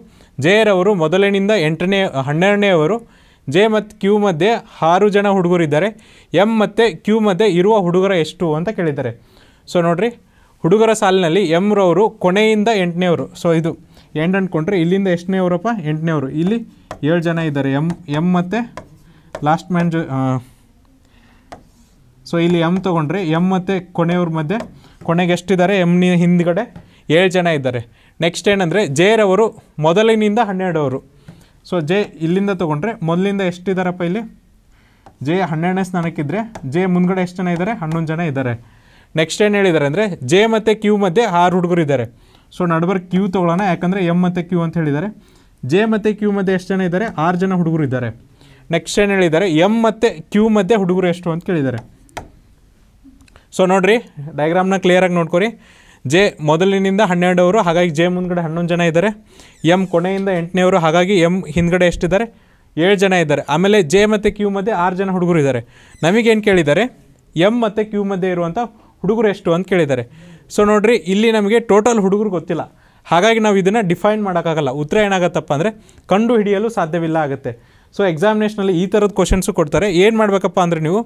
ರವರು ಮೊದಲಿನಿಂದ ಎಂಟನೇ ಹನ್ನೆರಡನೇವರು ಜೆ ಮತ್ತು ಕ್ಯೂ ಮಧ್ಯೆ ಆರು ಜನ ಹುಡುಗರು ಇದ್ದಾರೆ ಎಮ್ ಮತ್ತು ಕ್ಯೂ ಮಧ್ಯೆ ಇರುವ ಹುಡುಗರ ಎಷ್ಟು ಅಂತ ಕೇಳಿದ್ದಾರೆ ಸೊ ನೋಡ್ರಿ ಹುಡುಗರ ಸಾಲಿನಲ್ಲಿ ಎಮ್ರವರು ಕೊನೆಯಿಂದ ಎಂಟನೇವರು ಸೊ ಇದು ಎಂಡ್ ಅಂದ್ಕೊಂಡ್ರೆ ಇಲ್ಲಿಂದ ಎಷ್ಟನೇವರಪ್ಪ ಎಂಟನೇವರು ಇಲ್ಲಿ ಏಳು ಜನ ಇದ್ದಾರೆ ಎಮ್ ಎಮ್ ಮತ್ತು ಲಾಸ್ಟ್ ಮ್ಯಾನ್ ಜೊ ಸೊ ಇಲ್ಲಿ ಎಮ್ ತೊಗೊಂಡ್ರೆ ಎಮ್ ಮತ್ತು ಕೊನೆಯವ್ರ ಮಧ್ಯೆ ಕೊನೆಗೆ ಎಷ್ಟಿದ್ದಾರೆ ಎಮ್ನ ಹಿಂದ್ಗಡೆ ಏಳು ಜನ ಇದ್ದಾರೆ ನೆಕ್ಸ್ಟ್ ಏನಂದರೆ ಜೇರವರು ಮೊದಲಿನಿಂದ ಹನ್ನೆರಡವರು ಸೊ ಜೆ ಇಲ್ಲಿಂದ ತೊಗೊಂಡ್ರೆ ಮೊದಲಿಂದ ಎಷ್ಟಿದ್ದಾರಪ್ಪ ಇಲ್ಲಿ ಜೆ ಹನ್ನೆರಡನೇ ಸ್ಥಾನಕ್ಕಿದ್ದರೆ ಜೆ ಮುಂದ್ಗಡೆ ಎಷ್ಟು ಜನ ಇದ್ದಾರೆ ಹನ್ನೊಂದು ಜನ ಇದ್ದಾರೆ ನೆಕ್ಸ್ಟ್ ಏನು ಹೇಳಿದ್ದಾರೆ ಅಂದರೆ ಜೆ ಮತ್ತು ಕ್ಯೂ ಮಧ್ಯೆ ಆರು ಹುಡುಗರು ಇದ್ದಾರೆ ಸೊ ನಡ್ಬರ್ ಕ್ಯೂ ತೊಗೊಳ್ಳೋಣ ಯಾಕಂದರೆ ಎಮ್ ಮತ್ತು ಕ್ಯೂ ಅಂತ ಹೇಳಿದ್ದಾರೆ ಜೆ ಮತ್ತು ಕ್ಯೂ ಮಧ್ಯೆ ಎಷ್ಟು ಜನ ಇದ್ದಾರೆ ಆರು ಜನ ಹುಡುಗರು ಇದ್ದಾರೆ ನೆಕ್ಸ್ಟ್ ಏನು ಹೇಳಿದ್ದಾರೆ ಎಮ್ ಮತ್ತು ಕ್ಯೂ ಮಧ್ಯೆ ಹುಡುಗರು ಎಷ್ಟು ಅಂತ ಕೇಳಿದ್ದಾರೆ ಸೊ ನೋಡಿರಿ ಡಯಾಗ್ರಾಮ್ನ ಕ್ಲಿಯರಾಗಿ ನೋಡ್ಕೊರಿ ಜೆ ಮೊದಲಿನಿಂದ ಹನ್ನೆರಡವರು ಹಾಗಾಗಿ ಜೆ ಮುಂದ್ಗಡೆ ಹನ್ನೊಂದು ಜನ ಇದ್ದಾರೆ ಎಮ್ ಕೊನೆಯಿಂದ ಎಂಟನೇವರು ಹಾಗಾಗಿ ಎಮ್ ಹಿಂದ್ಗಡೆ ಎಷ್ಟಿದ್ದಾರೆ ಏಳು ಜನ ಇದ್ದಾರೆ ಆಮೇಲೆ ಜೆ ಮತ್ತು ಕ್ಯೂ ಮಧ್ಯೆ ಆರು ಜನ ಹುಡುಗರು ಇದ್ದಾರೆ ನಮಗೇನು ಕೇಳಿದ್ದಾರೆ ಎಮ್ ಮತ್ತು ಕ್ಯೂ ಮಧ್ಯೆ ಇರುವಂಥ ಹುಡುಗರು ಎಷ್ಟು ಅಂತ ಕೇಳಿದ್ದಾರೆ ಸೊ ನೋಡಿರಿ ಇಲ್ಲಿ ನಮಗೆ ಟೋಟಲ್ ಹುಡುಗರು ಗೊತ್ತಿಲ್ಲ ಹಾಗಾಗಿ ನಾವು ಇದನ್ನು ಡಿಫೈನ್ ಮಾಡೋಕ್ಕಾಗಲ್ಲ ಉತ್ತರ ಏನಾಗತ್ತಪ್ಪ ಅಂದರೆ ಕಂಡು ಹಿಡಿಯಲು ಸಾಧ್ಯವಿಲ್ಲ ಆಗುತ್ತೆ ಸೊ ಎಕ್ಸಾಮಿನೇಷನಲ್ಲಿ ಈ ಥರದ ಕ್ವಶನ್ಸು ಕೊಡ್ತಾರೆ ಏನು ಮಾಡಬೇಕಪ್ಪ ಅಂದರೆ ನೀವು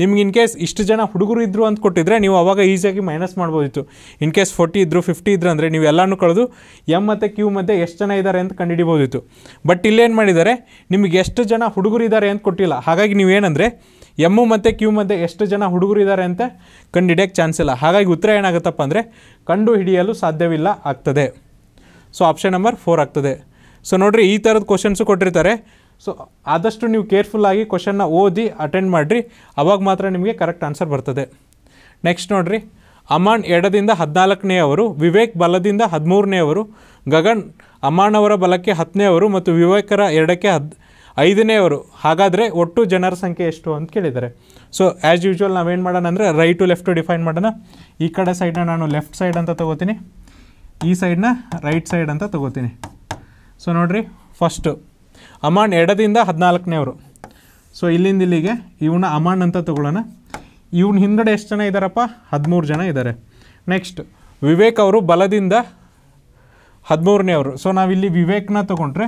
ನಿಮ್ಗೆ ಇನ್ ಕೇಸ್ ಇಷ್ಟು ಜನ ಹುಡುಗರು ಇದ್ದರು ಅಂತ ಕೊಟ್ಟಿದ್ರೆ ನೀವು ಅವಾಗ ಈಸಿಯಾಗಿ ಮೈನಸ್ ಮಾಡ್ಬೋದಿತ್ತು ಇನ್ ಕೇಸ್ ಫೋರ್ಟಿ ಇದ್ದರು ಫಿಫ್ಟಿ ಇದ್ದರು ಅಂದರೆ ನೀವು ಎಲ್ಲನೂ ಕಳೆದು ಎಮ್ ಮತ್ತು ಕ್ಯೂ ಮಧ್ಯೆ ಎಷ್ಟು ಜನ ಇದ್ದಾರೆ ಅಂತ ಕಂಡುಹಿಡಿಬೋದಿತ್ತು ಬಟ್ ಇಲ್ಲೇನು ಮಾಡಿದ್ದಾರೆ ನಿಮಗೆ ಎಷ್ಟು ಜನ ಹುಡುಗರು ಇದ್ದಾರೆ ಅಂತ ಕೊಟ್ಟಿಲ್ಲ ಹಾಗಾಗಿ ನೀವೇನಂದರೆ ಎಮ್ಮು ಮತ್ತು ಕ್ಯೂ ಮಧ್ಯೆ ಎಷ್ಟು ಜನ ಹುಡುಗರು ಇದ್ದಾರೆ ಅಂತ ಕಂಡು ಹಿಡಿಯೋಕ್ಕೆ ಚಾನ್ಸ್ ಇಲ್ಲ ಹಾಗಾಗಿ ಉತ್ತರ ಏನಾಗುತ್ತಪ್ಪ ಅಂದರೆ ಕಂಡು ಹಿಡಿಯಲು ಸಾಧ್ಯವಿಲ್ಲ ಆಗ್ತದೆ ಸೊ ಆಪ್ಷನ್ ನಂಬರ್ ಫೋರ್ ಆಗ್ತದೆ ಸೊ ನೋಡಿರಿ ಈ ಥರದ ಕ್ವಶನ್ಸು ಕೊಟ್ಟಿರ್ತಾರೆ ಸೊ ಆದಷ್ಟು ನೀವು ಕೇರ್ಫುಲ್ಲಾಗಿ ಕ್ವಶನ್ನ ಓದಿ ಅಟೆಂಡ್ ಮಾಡಿರಿ ಅವಾಗ ಮಾತ್ರ ನಿಮಗೆ ಕರೆಕ್ಟ್ ಆನ್ಸರ್ ಬರ್ತದೆ ನೆಕ್ಸ್ಟ್ ನೋಡಿರಿ ಅಮಾನ್ ಎಡದಿಂದ ಹದಿನಾಲ್ಕನೆಯವರು ವಿವೇಕ್ ಬಲದಿಂದ ಹದಿಮೂರನೆಯವರು ಗಗನ್ ಅಮಾನ್ ಅವರ ಬಲಕ್ಕೆ ಹತ್ತನೇ ಅವರು ಮತ್ತು ವಿವೇಕರ ಎರಡಕ್ಕೆ ಹದ್ ಐದನೇ ಅವರು ಹಾಗಾದರೆ ಒಟ್ಟು ಜನರ ಸಂಖ್ಯೆ ಎಷ್ಟು ಅಂತ ಕೇಳಿದ್ದಾರೆ ಸೊ ಆ್ಯಸ್ ಯೂಶ್ವಲ್ ನಾವೇನು ಮಾಡೋಣ ಅಂದರೆ ರೈಟ್ ಟು ಲೆಫ್ಟು ಡಿಫೈನ್ ಮಾಡೋಣ ಈ ಕಡೆ ಸೈಡ್ನ ನಾನು ಲೆಫ್ಟ್ ಸೈಡ್ ಅಂತ ತೊಗೋತೀನಿ ಈ ಸೈಡ್ನ ರೈಟ್ ಸೈಡ್ ಅಂತ ತೊಗೋತೀನಿ ಸೊ ನೋಡಿರಿ ಫಸ್ಟು ಅಮಾಂಡ್ ಎಡದಿಂದ ಅವರು ಸೊ ಇಲ್ಲಿಂದ ಇಲ್ಲಿಗೆ ಇವನ್ನ ಅಮಾಂಡ್ ಅಂತ ತೊಗೊಳ್ಳೋಣ ಇವನ ಹಿಂದ್ಗಡೆ ಎಷ್ಟು ಜನ ಇದ್ದಾರಪ್ಪ ಹದಿಮೂರು ಜನ ಇದ್ದಾರೆ ನೆಕ್ಸ್ಟ್ ವಿವೇಕ್ ಅವರು ಬಲದಿಂದ ಹದಿಮೂರನೇ ಅವರು ಸೊ ನಾವಿಲ್ಲಿ ವಿವೇಕ್ನ ತೊಗೊಂಡ್ರೆ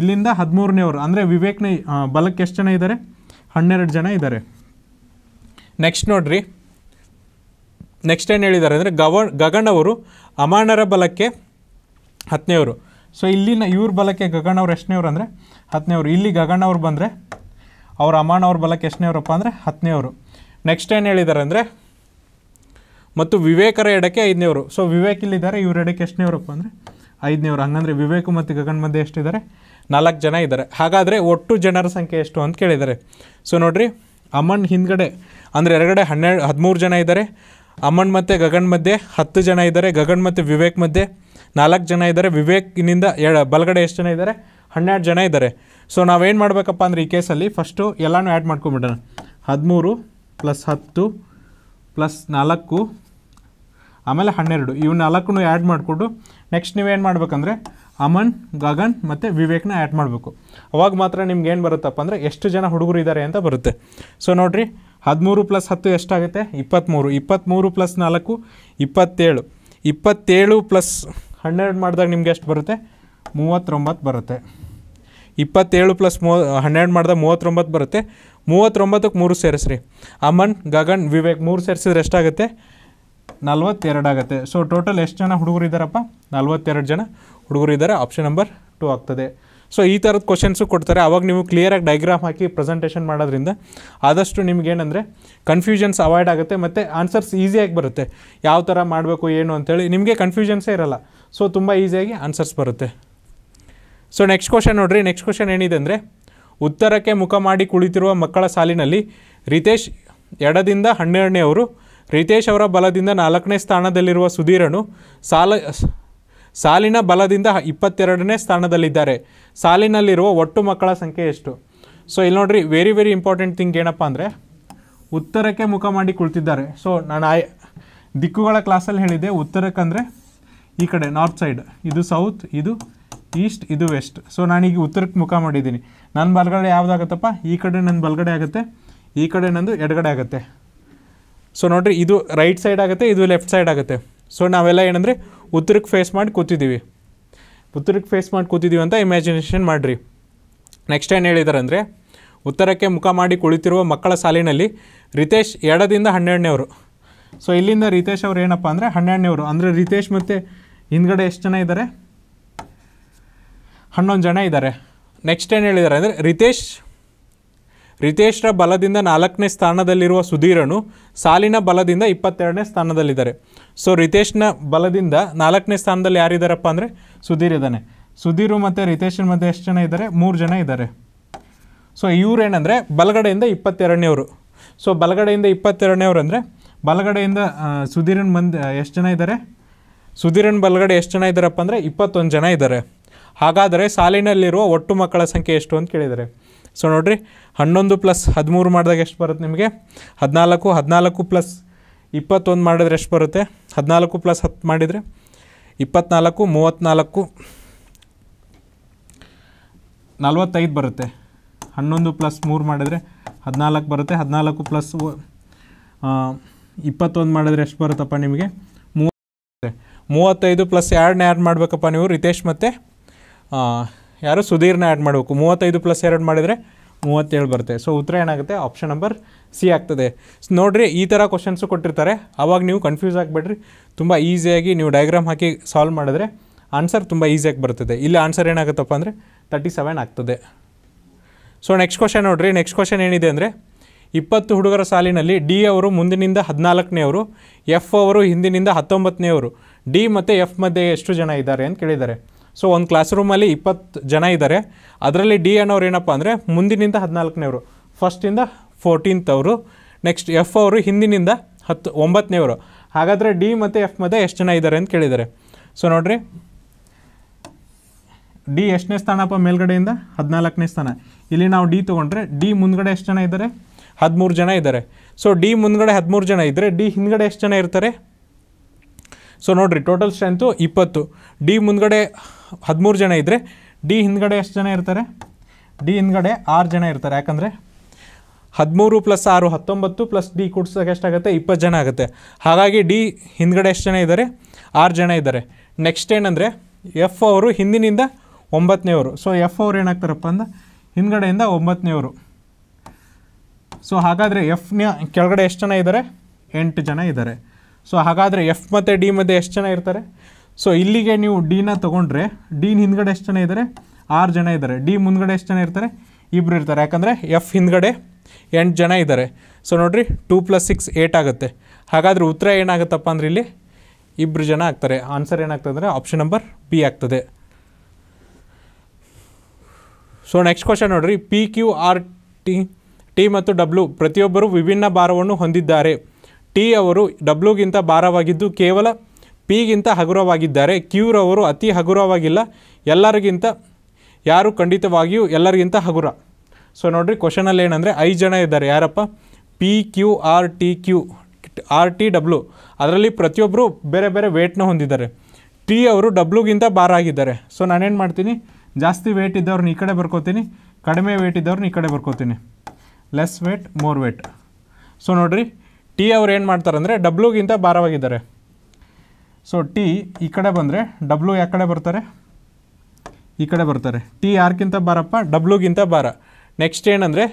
ಇಲ್ಲಿಂದ ಅವರು ಅಂದರೆ ವಿವೇಕ್ನ ಬಲಕ್ಕೆ ಎಷ್ಟು ಜನ ಇದ್ದಾರೆ ಹನ್ನೆರಡು ಜನ ಇದ್ದಾರೆ ನೆಕ್ಸ್ಟ್ ನೋಡ್ರಿ ನೆಕ್ಸ್ಟ್ ಏನು ಹೇಳಿದ್ದಾರೆ ಅಂದರೆ ಗವ ಗಗನವರು ಅಮಾನರ ಬಲಕ್ಕೆ ಹತ್ತನೇವರು ಸೊ ಇಲ್ಲಿನ ಇವ್ರ ಬಲಕ್ಕೆ ಗಗನವ್ರು ಅವ್ರು ಎಷ್ಟನೇವ್ರು ಅಂದರೆ ಅವರು ಇಲ್ಲಿ ಗಗನ್ ಬಂದರೆ ಅವ್ರ ಅಮಾನವ್ರ ಅವ್ರ ಬಲಕ್ಕೆ ಅವರಪ್ಪ ಅಂದರೆ ಹತ್ತನೇವ್ರು ನೆಕ್ಸ್ಟ್ ಏನು ಹೇಳಿದ್ದಾರೆ ಅಂದರೆ ಮತ್ತು ವಿವೇಕರ ಎಡಕ್ಕೆ ಐದನೇವರು ಸೊ ವಿವೇಕ್ ಇಲ್ಲಿದ್ದಾರೆ ಇವ್ರ ಎಡಕ್ಕೆ ಎಷ್ಟನೇವ್ರಪ್ಪ ಅಂದರೆ ಐದನೇ ಐದನೇವ್ರು ಹಂಗಂದ್ರೆ ವಿವೇಕು ಮತ್ತು ಗಗನ್ ಮಧ್ಯೆ ಎಷ್ಟಿದ್ದಾರೆ ನಾಲ್ಕು ಜನ ಇದ್ದಾರೆ ಹಾಗಾದರೆ ಒಟ್ಟು ಜನರ ಸಂಖ್ಯೆ ಎಷ್ಟು ಅಂತ ಕೇಳಿದ್ದಾರೆ ಸೊ ನೋಡಿರಿ ಅಮ್ಮನ್ ಹಿಂದ್ಗಡೆ ಅಂದರೆ ಎರಗಡೆ ಹನ್ನೆರಡು ಹದಿಮೂರು ಜನ ಇದ್ದಾರೆ ಅಮನ್ ಮತ್ತು ಗಗನ್ ಮಧ್ಯೆ ಹತ್ತು ಜನ ಇದ್ದಾರೆ ಗಗನ್ ಮತ್ತು ವಿವೇಕ್ ಮಧ್ಯೆ ನಾಲ್ಕು ಜನ ಇದ್ದಾರೆ ವಿವೇಕ್ನಿಂದ ಎಡ ಬಲಗಡೆ ಎಷ್ಟು ಜನ ಇದ್ದಾರೆ ಹನ್ನೆರಡು ಜನ ಇದ್ದಾರೆ ಸೊ ನಾವೇನು ಮಾಡಬೇಕಪ್ಪ ಅಂದರೆ ಈ ಕೇಸಲ್ಲಿ ಫಸ್ಟು ಎಲ್ಲನೂ ಆ್ಯಡ್ ಮಾಡ್ಕೊಂಬಿಡೋಣ ಹದಿಮೂರು ಪ್ಲಸ್ ಹತ್ತು ಪ್ಲಸ್ ನಾಲ್ಕು ಆಮೇಲೆ ಹನ್ನೆರಡು ಇವು ನಾಲ್ಕು ಆ್ಯಡ್ ಮಾಡಿಕೊಂಡು ನೆಕ್ಸ್ಟ್ ನೀವೇನು ಮಾಡಬೇಕಂದ್ರೆ ಅಮನ್ ಗಗನ್ ಮತ್ತು ವಿವೇಕ್ನ ಆ್ಯಡ್ ಮಾಡಬೇಕು ಅವಾಗ ಮಾತ್ರ ನಿಮ್ಗೆ ಏನು ಬರುತ್ತಪ್ಪ ಅಂದರೆ ಎಷ್ಟು ಜನ ಹುಡುಗರು ಇದ್ದಾರೆ ಅಂತ ಬರುತ್ತೆ ಸೊ ನೋಡಿರಿ ಹದಿಮೂರು ಪ್ಲಸ್ ಹತ್ತು ಎಷ್ಟಾಗುತ್ತೆ ಇಪ್ಪತ್ತ್ಮೂರು ಇಪ್ಪತ್ತ್ಮೂರು ಪ್ಲಸ್ ನಾಲ್ಕು ಇಪ್ಪತ್ತೇಳು ಇಪ್ಪತ್ತೇಳು ಪ್ಲಸ್ ಹನ್ನೆರಡು ಮಾಡಿದಾಗ ನಿಮ್ಗೆ ಎಷ್ಟು ಬರುತ್ತೆ ಮೂವತ್ತೊಂಬತ್ತು ಬರುತ್ತೆ ಇಪ್ಪತ್ತೇಳು ಪ್ಲಸ್ ಮೂವ ಹನ್ನೆರಡು ಮಾಡಿದಾಗ ಮೂವತ್ತೊಂಬತ್ತು ಬರುತ್ತೆ ಮೂವತ್ತೊಂಬತ್ತಕ್ಕೆ ಮೂರು ಸೇರಿಸ್ರಿ ಅಮನ್ ಗಗನ್ ವಿವೇಕ್ ಮೂರು ಸೇರಿಸಿದ್ರೆ ಎಷ್ಟಾಗುತ್ತೆ ನಲ್ವತ್ತೆರಡು ಆಗುತ್ತೆ ಸೊ ಟೋಟಲ್ ಎಷ್ಟು ಜನ ಹುಡುಗರು ಇದ್ದಾರಪ್ಪ ನಲ್ವತ್ತೆರಡು ಜನ ಹುಡುಗರು ಇದ್ದಾರೆ ಆಪ್ಷನ್ ನಂಬರ್ ಟು ಆಗ್ತದೆ ಸೊ ಈ ಥರದ ಕ್ವಶನ್ಸು ಕೊಡ್ತಾರೆ ಆವಾಗ ನೀವು ಕ್ಲಿಯರಾಗಿ ಡೈಗ್ರಾಮ್ ಹಾಕಿ ಪ್ರೆಸೆಂಟೇಷನ್ ಮಾಡೋದ್ರಿಂದ ಆದಷ್ಟು ನಿಮ್ಗೇನಂದರೆ ಕನ್ಫ್ಯೂಷನ್ಸ್ ಅವಾಯ್ಡ್ ಆಗುತ್ತೆ ಮತ್ತು ಆನ್ಸರ್ಸ್ ಈಸಿಯಾಗಿ ಬರುತ್ತೆ ಯಾವ ಥರ ಮಾಡಬೇಕು ಏನು ಅಂತೇಳಿ ನಿಮಗೆ ಕನ್ಫ್ಯೂಷನ್ಸೇ ಇರಲ್ಲ ಸೊ ತುಂಬ ಈಸಿಯಾಗಿ ಆನ್ಸರ್ಸ್ ಬರುತ್ತೆ ಸೊ ನೆಕ್ಸ್ಟ್ ಕ್ವಶನ್ ನೋಡಿರಿ ನೆಕ್ಸ್ಟ್ ಕ್ವಶನ್ ಏನಿದೆ ಅಂದರೆ ಉತ್ತರಕ್ಕೆ ಮುಖ ಮಾಡಿ ಕುಳಿತಿರುವ ಮಕ್ಕಳ ಸಾಲಿನಲ್ಲಿ ರಿತೇಶ್ ಎಡದಿಂದ ಹನ್ನೆರಡನೇ ಅವರು ರಿತೇಶ್ ಅವರ ಬಲದಿಂದ ನಾಲ್ಕನೇ ಸ್ಥಾನದಲ್ಲಿರುವ ಸುಧೀರನು ಸಾಲ ಸಾಲಿನ ಬಲದಿಂದ ಇಪ್ಪತ್ತೆರಡನೇ ಸ್ಥಾನದಲ್ಲಿದ್ದಾರೆ ಸಾಲಿನಲ್ಲಿರುವ ಒಟ್ಟು ಮಕ್ಕಳ ಸಂಖ್ಯೆ ಎಷ್ಟು ಸೊ ಇಲ್ಲಿ ನೋಡ್ರಿ ವೆರಿ ವೆರಿ ಇಂಪಾರ್ಟೆಂಟ್ ಥಿಂಗ್ ಏನಪ್ಪ ಅಂದರೆ ಉತ್ತರಕ್ಕೆ ಮುಖ ಮಾಡಿ ಕುಳಿತಿದ್ದಾರೆ ಸೊ ನಾನು ಆಯ್ ದಿಕ್ಕುಗಳ ಕ್ಲಾಸಲ್ಲಿ ಹೇಳಿದೆ ಉತ್ತರಕ್ಕಂದರೆ ಈ ಕಡೆ ನಾರ್ತ್ ಸೈಡ್ ಇದು ಸೌತ್ ಇದು ಈಸ್ಟ್ ಇದು ವೆಸ್ಟ್ ಸೊ ನಾನೀಗ ಉತ್ತರಕ್ಕೆ ಮುಖ ಮಾಡಿದ್ದೀನಿ ನನ್ನ ಬಲಗಡೆ ಯಾವುದಾಗತ್ತಪ್ಪ ಈ ಕಡೆ ನನ್ನ ಬಲಗಡೆ ಆಗುತ್ತೆ ಈ ಕಡೆ ನಂದು ಎಡಗಡೆ ಆಗುತ್ತೆ ಸೊ ನೋಡಿರಿ ಇದು ರೈಟ್ ಸೈಡ್ ಆಗುತ್ತೆ ಇದು ಲೆಫ್ಟ್ ಸೈಡ್ ಆಗುತ್ತೆ ಸೊ ನಾವೆಲ್ಲ ಏನಂದರೆ ಉತ್ತರಕ್ಕೆ ಫೇಸ್ ಮಾಡಿ ಕೂತಿದ್ದೀವಿ ಉತ್ತರಕ್ಕೆ ಫೇಸ್ ಮಾಡಿ ಕೂತಿದ್ದೀವಿ ಅಂತ ಇಮ್ಯಾಜಿನೇಷನ್ ಮಾಡಿರಿ ನೆಕ್ಸ್ಟ್ ಏನು ಹೇಳಿದ್ದಾರೆ ಅಂದರೆ ಉತ್ತರಕ್ಕೆ ಮುಖ ಮಾಡಿ ಕುಳಿತಿರುವ ಮಕ್ಕಳ ಸಾಲಿನಲ್ಲಿ ರಿತೇಶ್ ಎರಡದಿಂದ ಹನ್ನೆರಡನೇವರು ಸೊ ಇಲ್ಲಿಂದ ರಿತೇಶ್ ಅವರು ಏನಪ್ಪ ಅಂದರೆ ಹನ್ನೆರಡನೇವರು ಅಂದರೆ ರಿತೇಶ್ ಮತ್ತು ಹಿಂದ್ಗಡೆ ಎಷ್ಟು ಜನ ಇದ್ದಾರೆ ಹನ್ನೊಂದು ಜನ ಇದ್ದಾರೆ ನೆಕ್ಸ್ಟ್ ಏನು ಹೇಳಿದ್ದಾರೆ ಅಂದರೆ ರಿತೇಶ್ ರಿತೇಶ್ರ ಬಲದಿಂದ ನಾಲ್ಕನೇ ಸ್ಥಾನದಲ್ಲಿರುವ ಸುಧೀರನು ಸಾಲಿನ ಬಲದಿಂದ ಇಪ್ಪತ್ತೆರಡನೇ ಸ್ಥಾನದಲ್ಲಿದ್ದಾರೆ ಸೊ ರಿತೇಶ್ನ ಬಲದಿಂದ ನಾಲ್ಕನೇ ಸ್ಥಾನದಲ್ಲಿ ಯಾರಿದ್ದಾರಪ್ಪ ಅಂದರೆ ಸುಧೀರ್ ಇದ್ದಾನೆ ಸುಧೀರು ಮತ್ತು ರಿತೇಶ್ನ ಮಧ್ಯೆ ಎಷ್ಟು ಜನ ಇದ್ದಾರೆ ಮೂರು ಜನ ಇದ್ದಾರೆ ಸೊ ಇವರೇನೆಂದರೆ ಬಲಗಡೆಯಿಂದ ಇಪ್ಪತ್ತೆರಡನೇವರು ಸೊ ಬಲಗಡೆಯಿಂದ ಇಪ್ಪತ್ತೆರಡನೇವ್ರು ಅಂದರೆ ಬಲಗಡೆಯಿಂದ ಸುಧೀರನ್ ಮಂದಿ ಎಷ್ಟು ಜನ ಇದ್ದಾರೆ ಸುಧೀರನ್ ಬಲಗಡೆ ಎಷ್ಟು ಜನ ಇದ್ದಾರಪ್ಪ ಅಂದರೆ ಇಪ್ಪತ್ತೊಂದು ಜನ ಇದ್ದಾರೆ ಹಾಗಾದರೆ ಸಾಲಿನಲ್ಲಿರುವ ಒಟ್ಟು ಮಕ್ಕಳ ಸಂಖ್ಯೆ ಎಷ್ಟು ಅಂತ ಕೇಳಿದ್ದಾರೆ ಸೊ ನೋಡಿರಿ ಹನ್ನೊಂದು ಪ್ಲಸ್ ಹದಿಮೂರು ಮಾಡಿದಾಗ ಎಷ್ಟು ಬರುತ್ತೆ ನಿಮಗೆ ಹದಿನಾಲ್ಕು ಹದಿನಾಲ್ಕು ಪ್ಲಸ್ ಇಪ್ಪತ್ತೊಂದು ಮಾಡಿದ್ರೆ ಎಷ್ಟು ಬರುತ್ತೆ ಹದಿನಾಲ್ಕು ಪ್ಲಸ್ ಹತ್ತು ಮಾಡಿದರೆ ಇಪ್ಪತ್ತ್ನಾಲ್ಕು ಮೂವತ್ತ್ನಾಲ್ಕು ನಲ್ವತ್ತೈದು ಬರುತ್ತೆ ಹನ್ನೊಂದು ಪ್ಲಸ್ ಮೂರು ಮಾಡಿದರೆ ಹದಿನಾಲ್ಕು ಬರುತ್ತೆ ಹದಿನಾಲ್ಕು ಪ್ಲಸ್ ಇಪ್ಪತ್ತೊಂದು ಮಾಡಿದ್ರೆ ಎಷ್ಟು ಬರುತ್ತಪ್ಪ ನಿಮಗೆ ಮೂವತ್ತೆ ಮೂವತ್ತೈದು ಪ್ಲಸ್ ಎರಡನೇ ಆ್ಯಡ್ ಮಾಡಬೇಕಪ್ಪ ನೀವು ರಿತೇಶ್ ಮತ್ತು ಯಾರು ಸುಧೀರ್ನ ಆ್ಯಡ್ ಮಾಡಬೇಕು ಮೂವತ್ತೈದು ಪ್ಲಸ್ ಎರಡು ಮಾಡಿದರೆ ಮೂವತ್ತೇಳು ಬರುತ್ತೆ ಸೊ ಉತ್ತರ ಏನಾಗುತ್ತೆ ಆಪ್ಷನ್ ನಂಬರ್ ಸಿ ಆಗ್ತದೆ ನೋಡಿರಿ ಈ ಥರ ಕ್ವಶನ್ಸು ಕೊಟ್ಟಿರ್ತಾರೆ ಆವಾಗ ನೀವು ಕನ್ಫ್ಯೂಸ್ ಆಗಿಬಿಡ್ರಿ ತುಂಬ ಈಸಿಯಾಗಿ ನೀವು ಡಯಾಗ್ರಾಮ್ ಹಾಕಿ ಸಾಲ್ವ್ ಮಾಡಿದ್ರೆ ಆನ್ಸರ್ ತುಂಬ ಈಸಿಯಾಗಿ ಬರ್ತದೆ ಇಲ್ಲಿ ಆನ್ಸರ್ ಏನಾಗುತ್ತಪ್ಪ ಅಂದರೆ ತರ್ಟಿ ಸೆವೆನ್ ಆಗ್ತದೆ ಸೊ ನೆಕ್ಸ್ಟ್ ಕ್ವಶನ್ ನೋಡಿರಿ ನೆಕ್ಸ್ಟ್ ಕ್ವಶನ್ ಏನಿದೆ ಅಂದರೆ ಇಪ್ಪತ್ತು ಹುಡುಗರ ಸಾಲಿನಲ್ಲಿ ಡಿ ಅವರು ಮುಂದಿನಿಂದ ಅವರು ಎಫ್ ಅವರು ಹಿಂದಿನಿಂದ ಅವರು ಡಿ ಮತ್ತು ಎಫ್ ಮಧ್ಯೆ ಎಷ್ಟು ಜನ ಇದ್ದಾರೆ ಅಂತ ಕೇಳಿದ್ದಾರೆ ಸೊ ಒಂದು ಕ್ಲಾಸ್ ರೂಮಲ್ಲಿ ಇಪ್ಪತ್ತು ಜನ ಇದ್ದಾರೆ ಅದರಲ್ಲಿ ಡಿ ಅನ್ನೋರು ಏನಪ್ಪ ಅಂದರೆ ಮುಂದಿನಿಂದ ಹದಿನಾಲ್ಕನೇವರು ಫಸ್ಟಿಂದ ಫೋರ್ಟೀನ್ತ್ ಅವರು ನೆಕ್ಸ್ಟ್ ಎಫ್ ಅವರು ಹಿಂದಿನಿಂದ ಹತ್ತು ಒಂಬತ್ತನೇವರು ಹಾಗಾದರೆ ಡಿ ಮತ್ತು ಎಫ್ ಮಧ್ಯೆ ಎಷ್ಟು ಜನ ಇದ್ದಾರೆ ಅಂತ ಕೇಳಿದ್ದಾರೆ ಸೊ ನೋಡಿರಿ ಡಿ ಎಷ್ಟನೇ ಸ್ಥಾನಪ್ಪ ಮೇಲ್ಗಡೆಯಿಂದ ಹದಿನಾಲ್ಕನೇ ಸ್ಥಾನ ಇಲ್ಲಿ ನಾವು ಡಿ ತೊಗೊಂಡ್ರೆ ಡಿ ಮುಂದ್ಗಡೆ ಎಷ್ಟು ಜನ ಇದ್ದಾರೆ ಹದಿಮೂರು ಜನ ಇದ್ದಾರೆ ಸೊ ಡಿ ಮುಂದ್ಗಡೆ ಹದಿಮೂರು ಜನ ಇದ್ದರೆ ಡಿ ಹಿಂದ್ಗಡೆ ಎಷ್ಟು ಜನ ಇರ್ತಾರೆ ಸೊ ನೋಡಿರಿ ಟೋಟಲ್ ಸ್ಟ್ರೆಂತು ಇಪ್ಪತ್ತು ಡಿ ಮುಂದ್ಗಡೆ ಹದಿಮೂರು ಜನ ಇದ್ದರೆ ಡಿ ಹಿಂದ್ಗಡೆ ಎಷ್ಟು ಜನ ಇರ್ತಾರೆ ಡಿ ಹಿಂದ್ಗಡೆ ಆರು ಜನ ಇರ್ತಾರೆ ಯಾಕಂದರೆ ಹದಿಮೂರು ಪ್ಲಸ್ ಆರು ಹತ್ತೊಂಬತ್ತು ಪ್ಲಸ್ ಡಿ ಕೂಡ್ಸೋಕೆ ಎಷ್ಟಾಗುತ್ತೆ ಇಪ್ಪತ್ತು ಜನ ಆಗುತ್ತೆ ಹಾಗಾಗಿ ಡಿ ಹಿಂದ್ಗಡೆ ಎಷ್ಟು ಜನ ಇದ್ದಾರೆ ಆರು ಜನ ಇದ್ದಾರೆ ನೆಕ್ಸ್ಟ್ ಏನಂದರೆ ಎಫ್ ಅವರು ಹಿಂದಿನಿಂದ ಒಂಬತ್ತನೇವರು ಸೊ ಎಫ್ ಅವ್ರು ಏನಾಗ್ತಾರಪ್ಪ ಅಂದ್ರೆ ಹಿಂದ್ಗಡೆಯಿಂದ ಒಂಬತ್ತನೇವರು ಸೊ ಹಾಗಾದರೆ ಎಫ್ನ ಕೆಳಗಡೆ ಎಷ್ಟು ಜನ ಇದ್ದಾರೆ ಎಂಟು ಜನ ಇದ್ದಾರೆ ಸೊ ಹಾಗಾದರೆ ಎಫ್ ಮತ್ತು ಡಿ ಮಧ್ಯೆ ಎಷ್ಟು ಜನ ಇರ್ತಾರೆ ಸೊ ಇಲ್ಲಿಗೆ ನೀವು ಡಿನ ತೊಗೊಂಡ್ರೆ ಡಿನ ಹಿಂದ್ಗಡೆ ಎಷ್ಟು ಜನ ಇದ್ದಾರೆ ಆರು ಜನ ಇದ್ದಾರೆ ಡಿ ಮುಂದ್ಗಡೆ ಎಷ್ಟು ಜನ ಇರ್ತಾರೆ ಇಬ್ಬರು ಇರ್ತಾರೆ ಯಾಕಂದರೆ ಎಫ್ ಹಿಂದ್ಗಡೆ ಎಂಟು ಜನ ಇದ್ದಾರೆ ಸೊ ನೋಡಿರಿ ಟೂ ಪ್ಲಸ್ ಸಿಕ್ಸ್ ಏಟ್ ಆಗುತ್ತೆ ಹಾಗಾದರೆ ಉತ್ತರ ಏನಾಗುತ್ತಪ್ಪ ಅಂದ್ರೆ ಇಲ್ಲಿ ಇಬ್ಬರು ಜನ ಆಗ್ತಾರೆ ಆನ್ಸರ್ ಏನಾಗ್ತದೆ ಅಂದರೆ ಆಪ್ಷನ್ ನಂಬರ್ ಬಿ ಆಗ್ತದೆ ಸೊ ನೆಕ್ಸ್ಟ್ ಕ್ವಶನ್ ನೋಡಿರಿ P Q R T T ಮತ್ತು ಡಬ್ಲ್ಯೂ ಪ್ರತಿಯೊಬ್ಬರು ವಿಭಿನ್ನ ಭಾರವನ್ನು ಹೊಂದಿದ್ದಾರೆ ಟಿ ಅವರು ಡಬ್ಲ್ಯೂಗಿಂತ ಭಾರವಾಗಿದ್ದು ಕೇವಲ ಪಿಗಿಂತ ಹಗುರವಾಗಿದ್ದಾರೆ ಕ್ಯೂರವರು ಅತಿ ಹಗುರವಾಗಿಲ್ಲ ಎಲ್ಲರಿಗಿಂತ ಯಾರು ಖಂಡಿತವಾಗಿಯೂ ಎಲ್ಲರಿಗಿಂತ ಹಗುರ ಸೊ ನೋಡಿರಿ ಕ್ವಶನಲ್ಲಿ ಏನಂದರೆ ಐದು ಜನ ಇದ್ದಾರೆ ಯಾರಪ್ಪ P Q R T Q R T W ಅದರಲ್ಲಿ ಪ್ರತಿಯೊಬ್ಬರು ಬೇರೆ ಬೇರೆ ವೇಟ್ನ ಹೊಂದಿದ್ದಾರೆ ಟಿ ಅವರು ಡಬ್ಲ್ಯೂಗಿಂತ ಆಗಿದ್ದಾರೆ ಸೊ ನಾನೇನು ಮಾಡ್ತೀನಿ ಜಾಸ್ತಿ ವೇಟ್ ಇದ್ದವ್ರನ್ನ ಈ ಕಡೆ ಬರ್ಕೋತೀನಿ ಕಡಿಮೆ ವೇಟ್ ಇದ್ದವ್ರನ್ನ ಈ ಕಡೆ ಬರ್ಕೋತೀನಿ less weight more weight so ನೋಡಿರಿ ಟಿ ಅವ್ರು ಏನು ಮಾಡ್ತಾರೆ ಅಂದರೆ ಡಬ್ಲ್ಯೂಗಿಂತ ಭಾರವಾಗಿದ್ದಾರೆ ಸೊ ಟಿ ಈ ಕಡೆ ಬಂದರೆ ಡಬ್ಲ್ಯೂ ಯಾವ ಕಡೆ ಬರ್ತಾರೆ ಈ ಕಡೆ ಬರ್ತಾರೆ ಟಿ ಯಾರ್ಗಿಂತ ಬಾರಪ್ಪ ಡಬ್ಲ್ಯೂಗಿಂತ ಬಾರ ನೆಕ್ಸ್ಟ್ ಏನಂದರೆ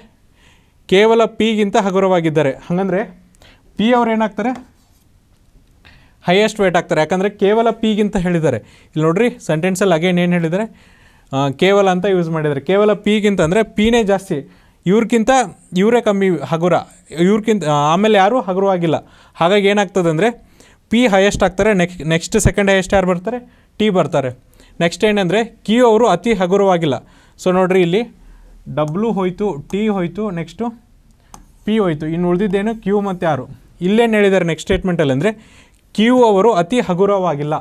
ಕೇವಲ ಪಿಗಿಂತ ಹಗುರವಾಗಿದ್ದಾರೆ ಹಾಗಂದರೆ ಪಿ ಅವ್ರು ಏನಾಗ್ತಾರೆ ಹೈಯೆಸ್ಟ್ ವೇಟ್ ಆಗ್ತಾರೆ ಯಾಕಂದರೆ ಕೇವಲ ಪಿಗಿಂತ ಹೇಳಿದ್ದಾರೆ ಇಲ್ಲಿ ನೋಡ್ರಿ ಸೆಂಟೆನ್ಸಲ್ಲಿ ಅಗೇನ್ ಏನು ಹೇಳಿದ್ದಾರೆ ಕೇವಲ ಅಂತ ಯೂಸ್ ಮಾಡಿದ್ದಾರೆ ಕೇವಲ ಪಿಗಿಂತ ಅಂದರೆ ಪಿನೇ ಜಾಸ್ತಿ ಇವ್ರಿಗಿಂತ ಇವರೇ ಕಮ್ಮಿ ಹಗುರ ಇವ್ರಿಗಿಂತ ಆಮೇಲೆ ಯಾರೂ ಹಗುರವಾಗಿಲ್ಲ ಹಾಗಾಗಿ ಏನಾಗ್ತದೆ ಅಂದರೆ ಪಿ ಹೈಯೆಸ್ಟ್ ಆಗ್ತಾರೆ ನೆಕ್ಸ್ಟ್ ನೆಕ್ಸ್ಟ್ ಸೆಕೆಂಡ್ ಹೈಯೆಸ್ಟ್ ಯಾರು ಬರ್ತಾರೆ ಟಿ ಬರ್ತಾರೆ ನೆಕ್ಸ್ಟ್ ಏನಂದರೆ ಕ್ಯೂ ಅವರು ಅತಿ ಹಗುರವಾಗಿಲ್ಲ ಸೊ ನೋಡಿರಿ ಇಲ್ಲಿ ಡಬ್ಲು ಹೋಯಿತು ಟಿ ಹೋಯಿತು ನೆಕ್ಸ್ಟು ಪಿ ಹೋಯಿತು ಇನ್ನು ಉಳಿದಿದ್ದೇನು ಕ್ಯೂ ಮತ್ತು ಯಾರು ಇಲ್ಲೇನು ಹೇಳಿದ್ದಾರೆ ನೆಕ್ಸ್ಟ್ ಸ್ಟೇಟ್ಮೆಂಟಲ್ಲಿ ಅಂದರೆ ಕ್ಯೂ ಅವರು ಅತಿ ಹಗುರವಾಗಿಲ್ಲ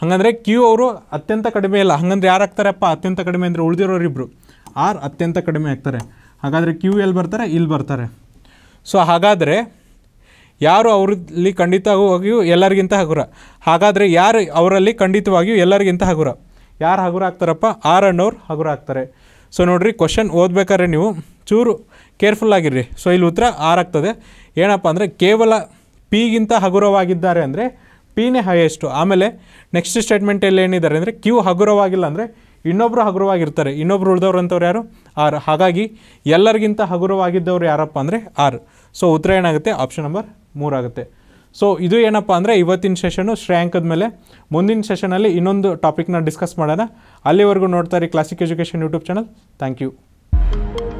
ಹಾಗಂದರೆ ಕ್ಯೂ ಅವರು ಅತ್ಯಂತ ಕಡಿಮೆ ಇಲ್ಲ ಹಂಗಂದ್ರೆ ಯಾರು ಆಗ್ತಾರಪ್ಪ ಅತ್ಯಂತ ಕಡಿಮೆ ಅಂದರೆ ಉಳಿದಿರೋರಿಬ್ಬರು ಆರ್ ಅತ್ಯಂತ ಕಡಿಮೆ ಆಗ್ತಾರೆ ಹಾಗಾದರೆ ಕ್ಯೂ ಎಲ್ಲಿ ಬರ್ತಾರೆ ಇಲ್ಲಿ ಬರ್ತಾರೆ ಸೊ ಹಾಗಾದರೆ ಯಾರು ಅವರಲ್ಲಿ ಖಂಡಿತವಾಗಿಯೂ ಎಲ್ಲರಿಗಿಂತ ಹಗುರ ಹಾಗಾದರೆ ಯಾರು ಅವರಲ್ಲಿ ಖಂಡಿತವಾಗಿಯೂ ಎಲ್ಲರಿಗಿಂತ ಹಗುರ ಯಾರು ಹಗುರ ಆಗ್ತಾರಪ್ಪ ಆರ್ ಅನ್ನೋರು ಹಗುರ ಆಗ್ತಾರೆ ಸೊ ನೋಡಿರಿ ಕ್ವಶನ್ ಓದ್ಬೇಕಾದ್ರೆ ನೀವು ಚೂರು ಕೇರ್ಫುಲ್ ಆಗಿರ್ರಿ ಸೊ ಇಲ್ಲಿ ಉತ್ತರ ಆರ್ ಆಗ್ತದೆ ಏನಪ್ಪ ಅಂದರೆ ಕೇವಲ ಪಿಗಿಂತ ಹಗುರವಾಗಿದ್ದಾರೆ ಅಂದರೆ ಪಿನೇ ಹೈಯೆಸ್ಟು ಆಮೇಲೆ ನೆಕ್ಸ್ಟ್ ಸ್ಟೇಟ್ಮೆಂಟಲ್ಲಿ ಏನಿದ್ದಾರೆ ಅಂದರೆ ಕ್ಯೂ ಹಗುರವಾಗಿಲ್ಲ ಅಂದರೆ ಇನ್ನೊಬ್ಬರು ಹಗುರವಾಗಿರ್ತಾರೆ ಇನ್ನೊಬ್ರು ಉಳಿದವ್ರು ಅಂಥವ್ರು ಯಾರು ಆರ್ ಹಾಗಾಗಿ ಎಲ್ಲರಿಗಿಂತ ಹಗುರವಾಗಿದ್ದವ್ರು ಯಾರಪ್ಪ ಅಂದರೆ ಆರ್ ಸೊ ಉತ್ತರ ಏನಾಗುತ್ತೆ ಆಪ್ಷನ್ ನಂಬರ್ ಮೂರಾಗುತ್ತೆ ಸೊ ಇದು ಏನಪ್ಪ ಅಂದರೆ ಇವತ್ತಿನ ಸೆಷನು ಶ್ರೇಯಾಂಕದ ಮೇಲೆ ಮುಂದಿನ ಸೆಷನಲ್ಲಿ ಇನ್ನೊಂದು ಟಾಪಿಕ್ನ ಡಿಸ್ಕಸ್ ಮಾಡೋಣ ಅಲ್ಲಿವರೆಗೂ ನೋಡ್ತಾ Classic education YouTube channel thank you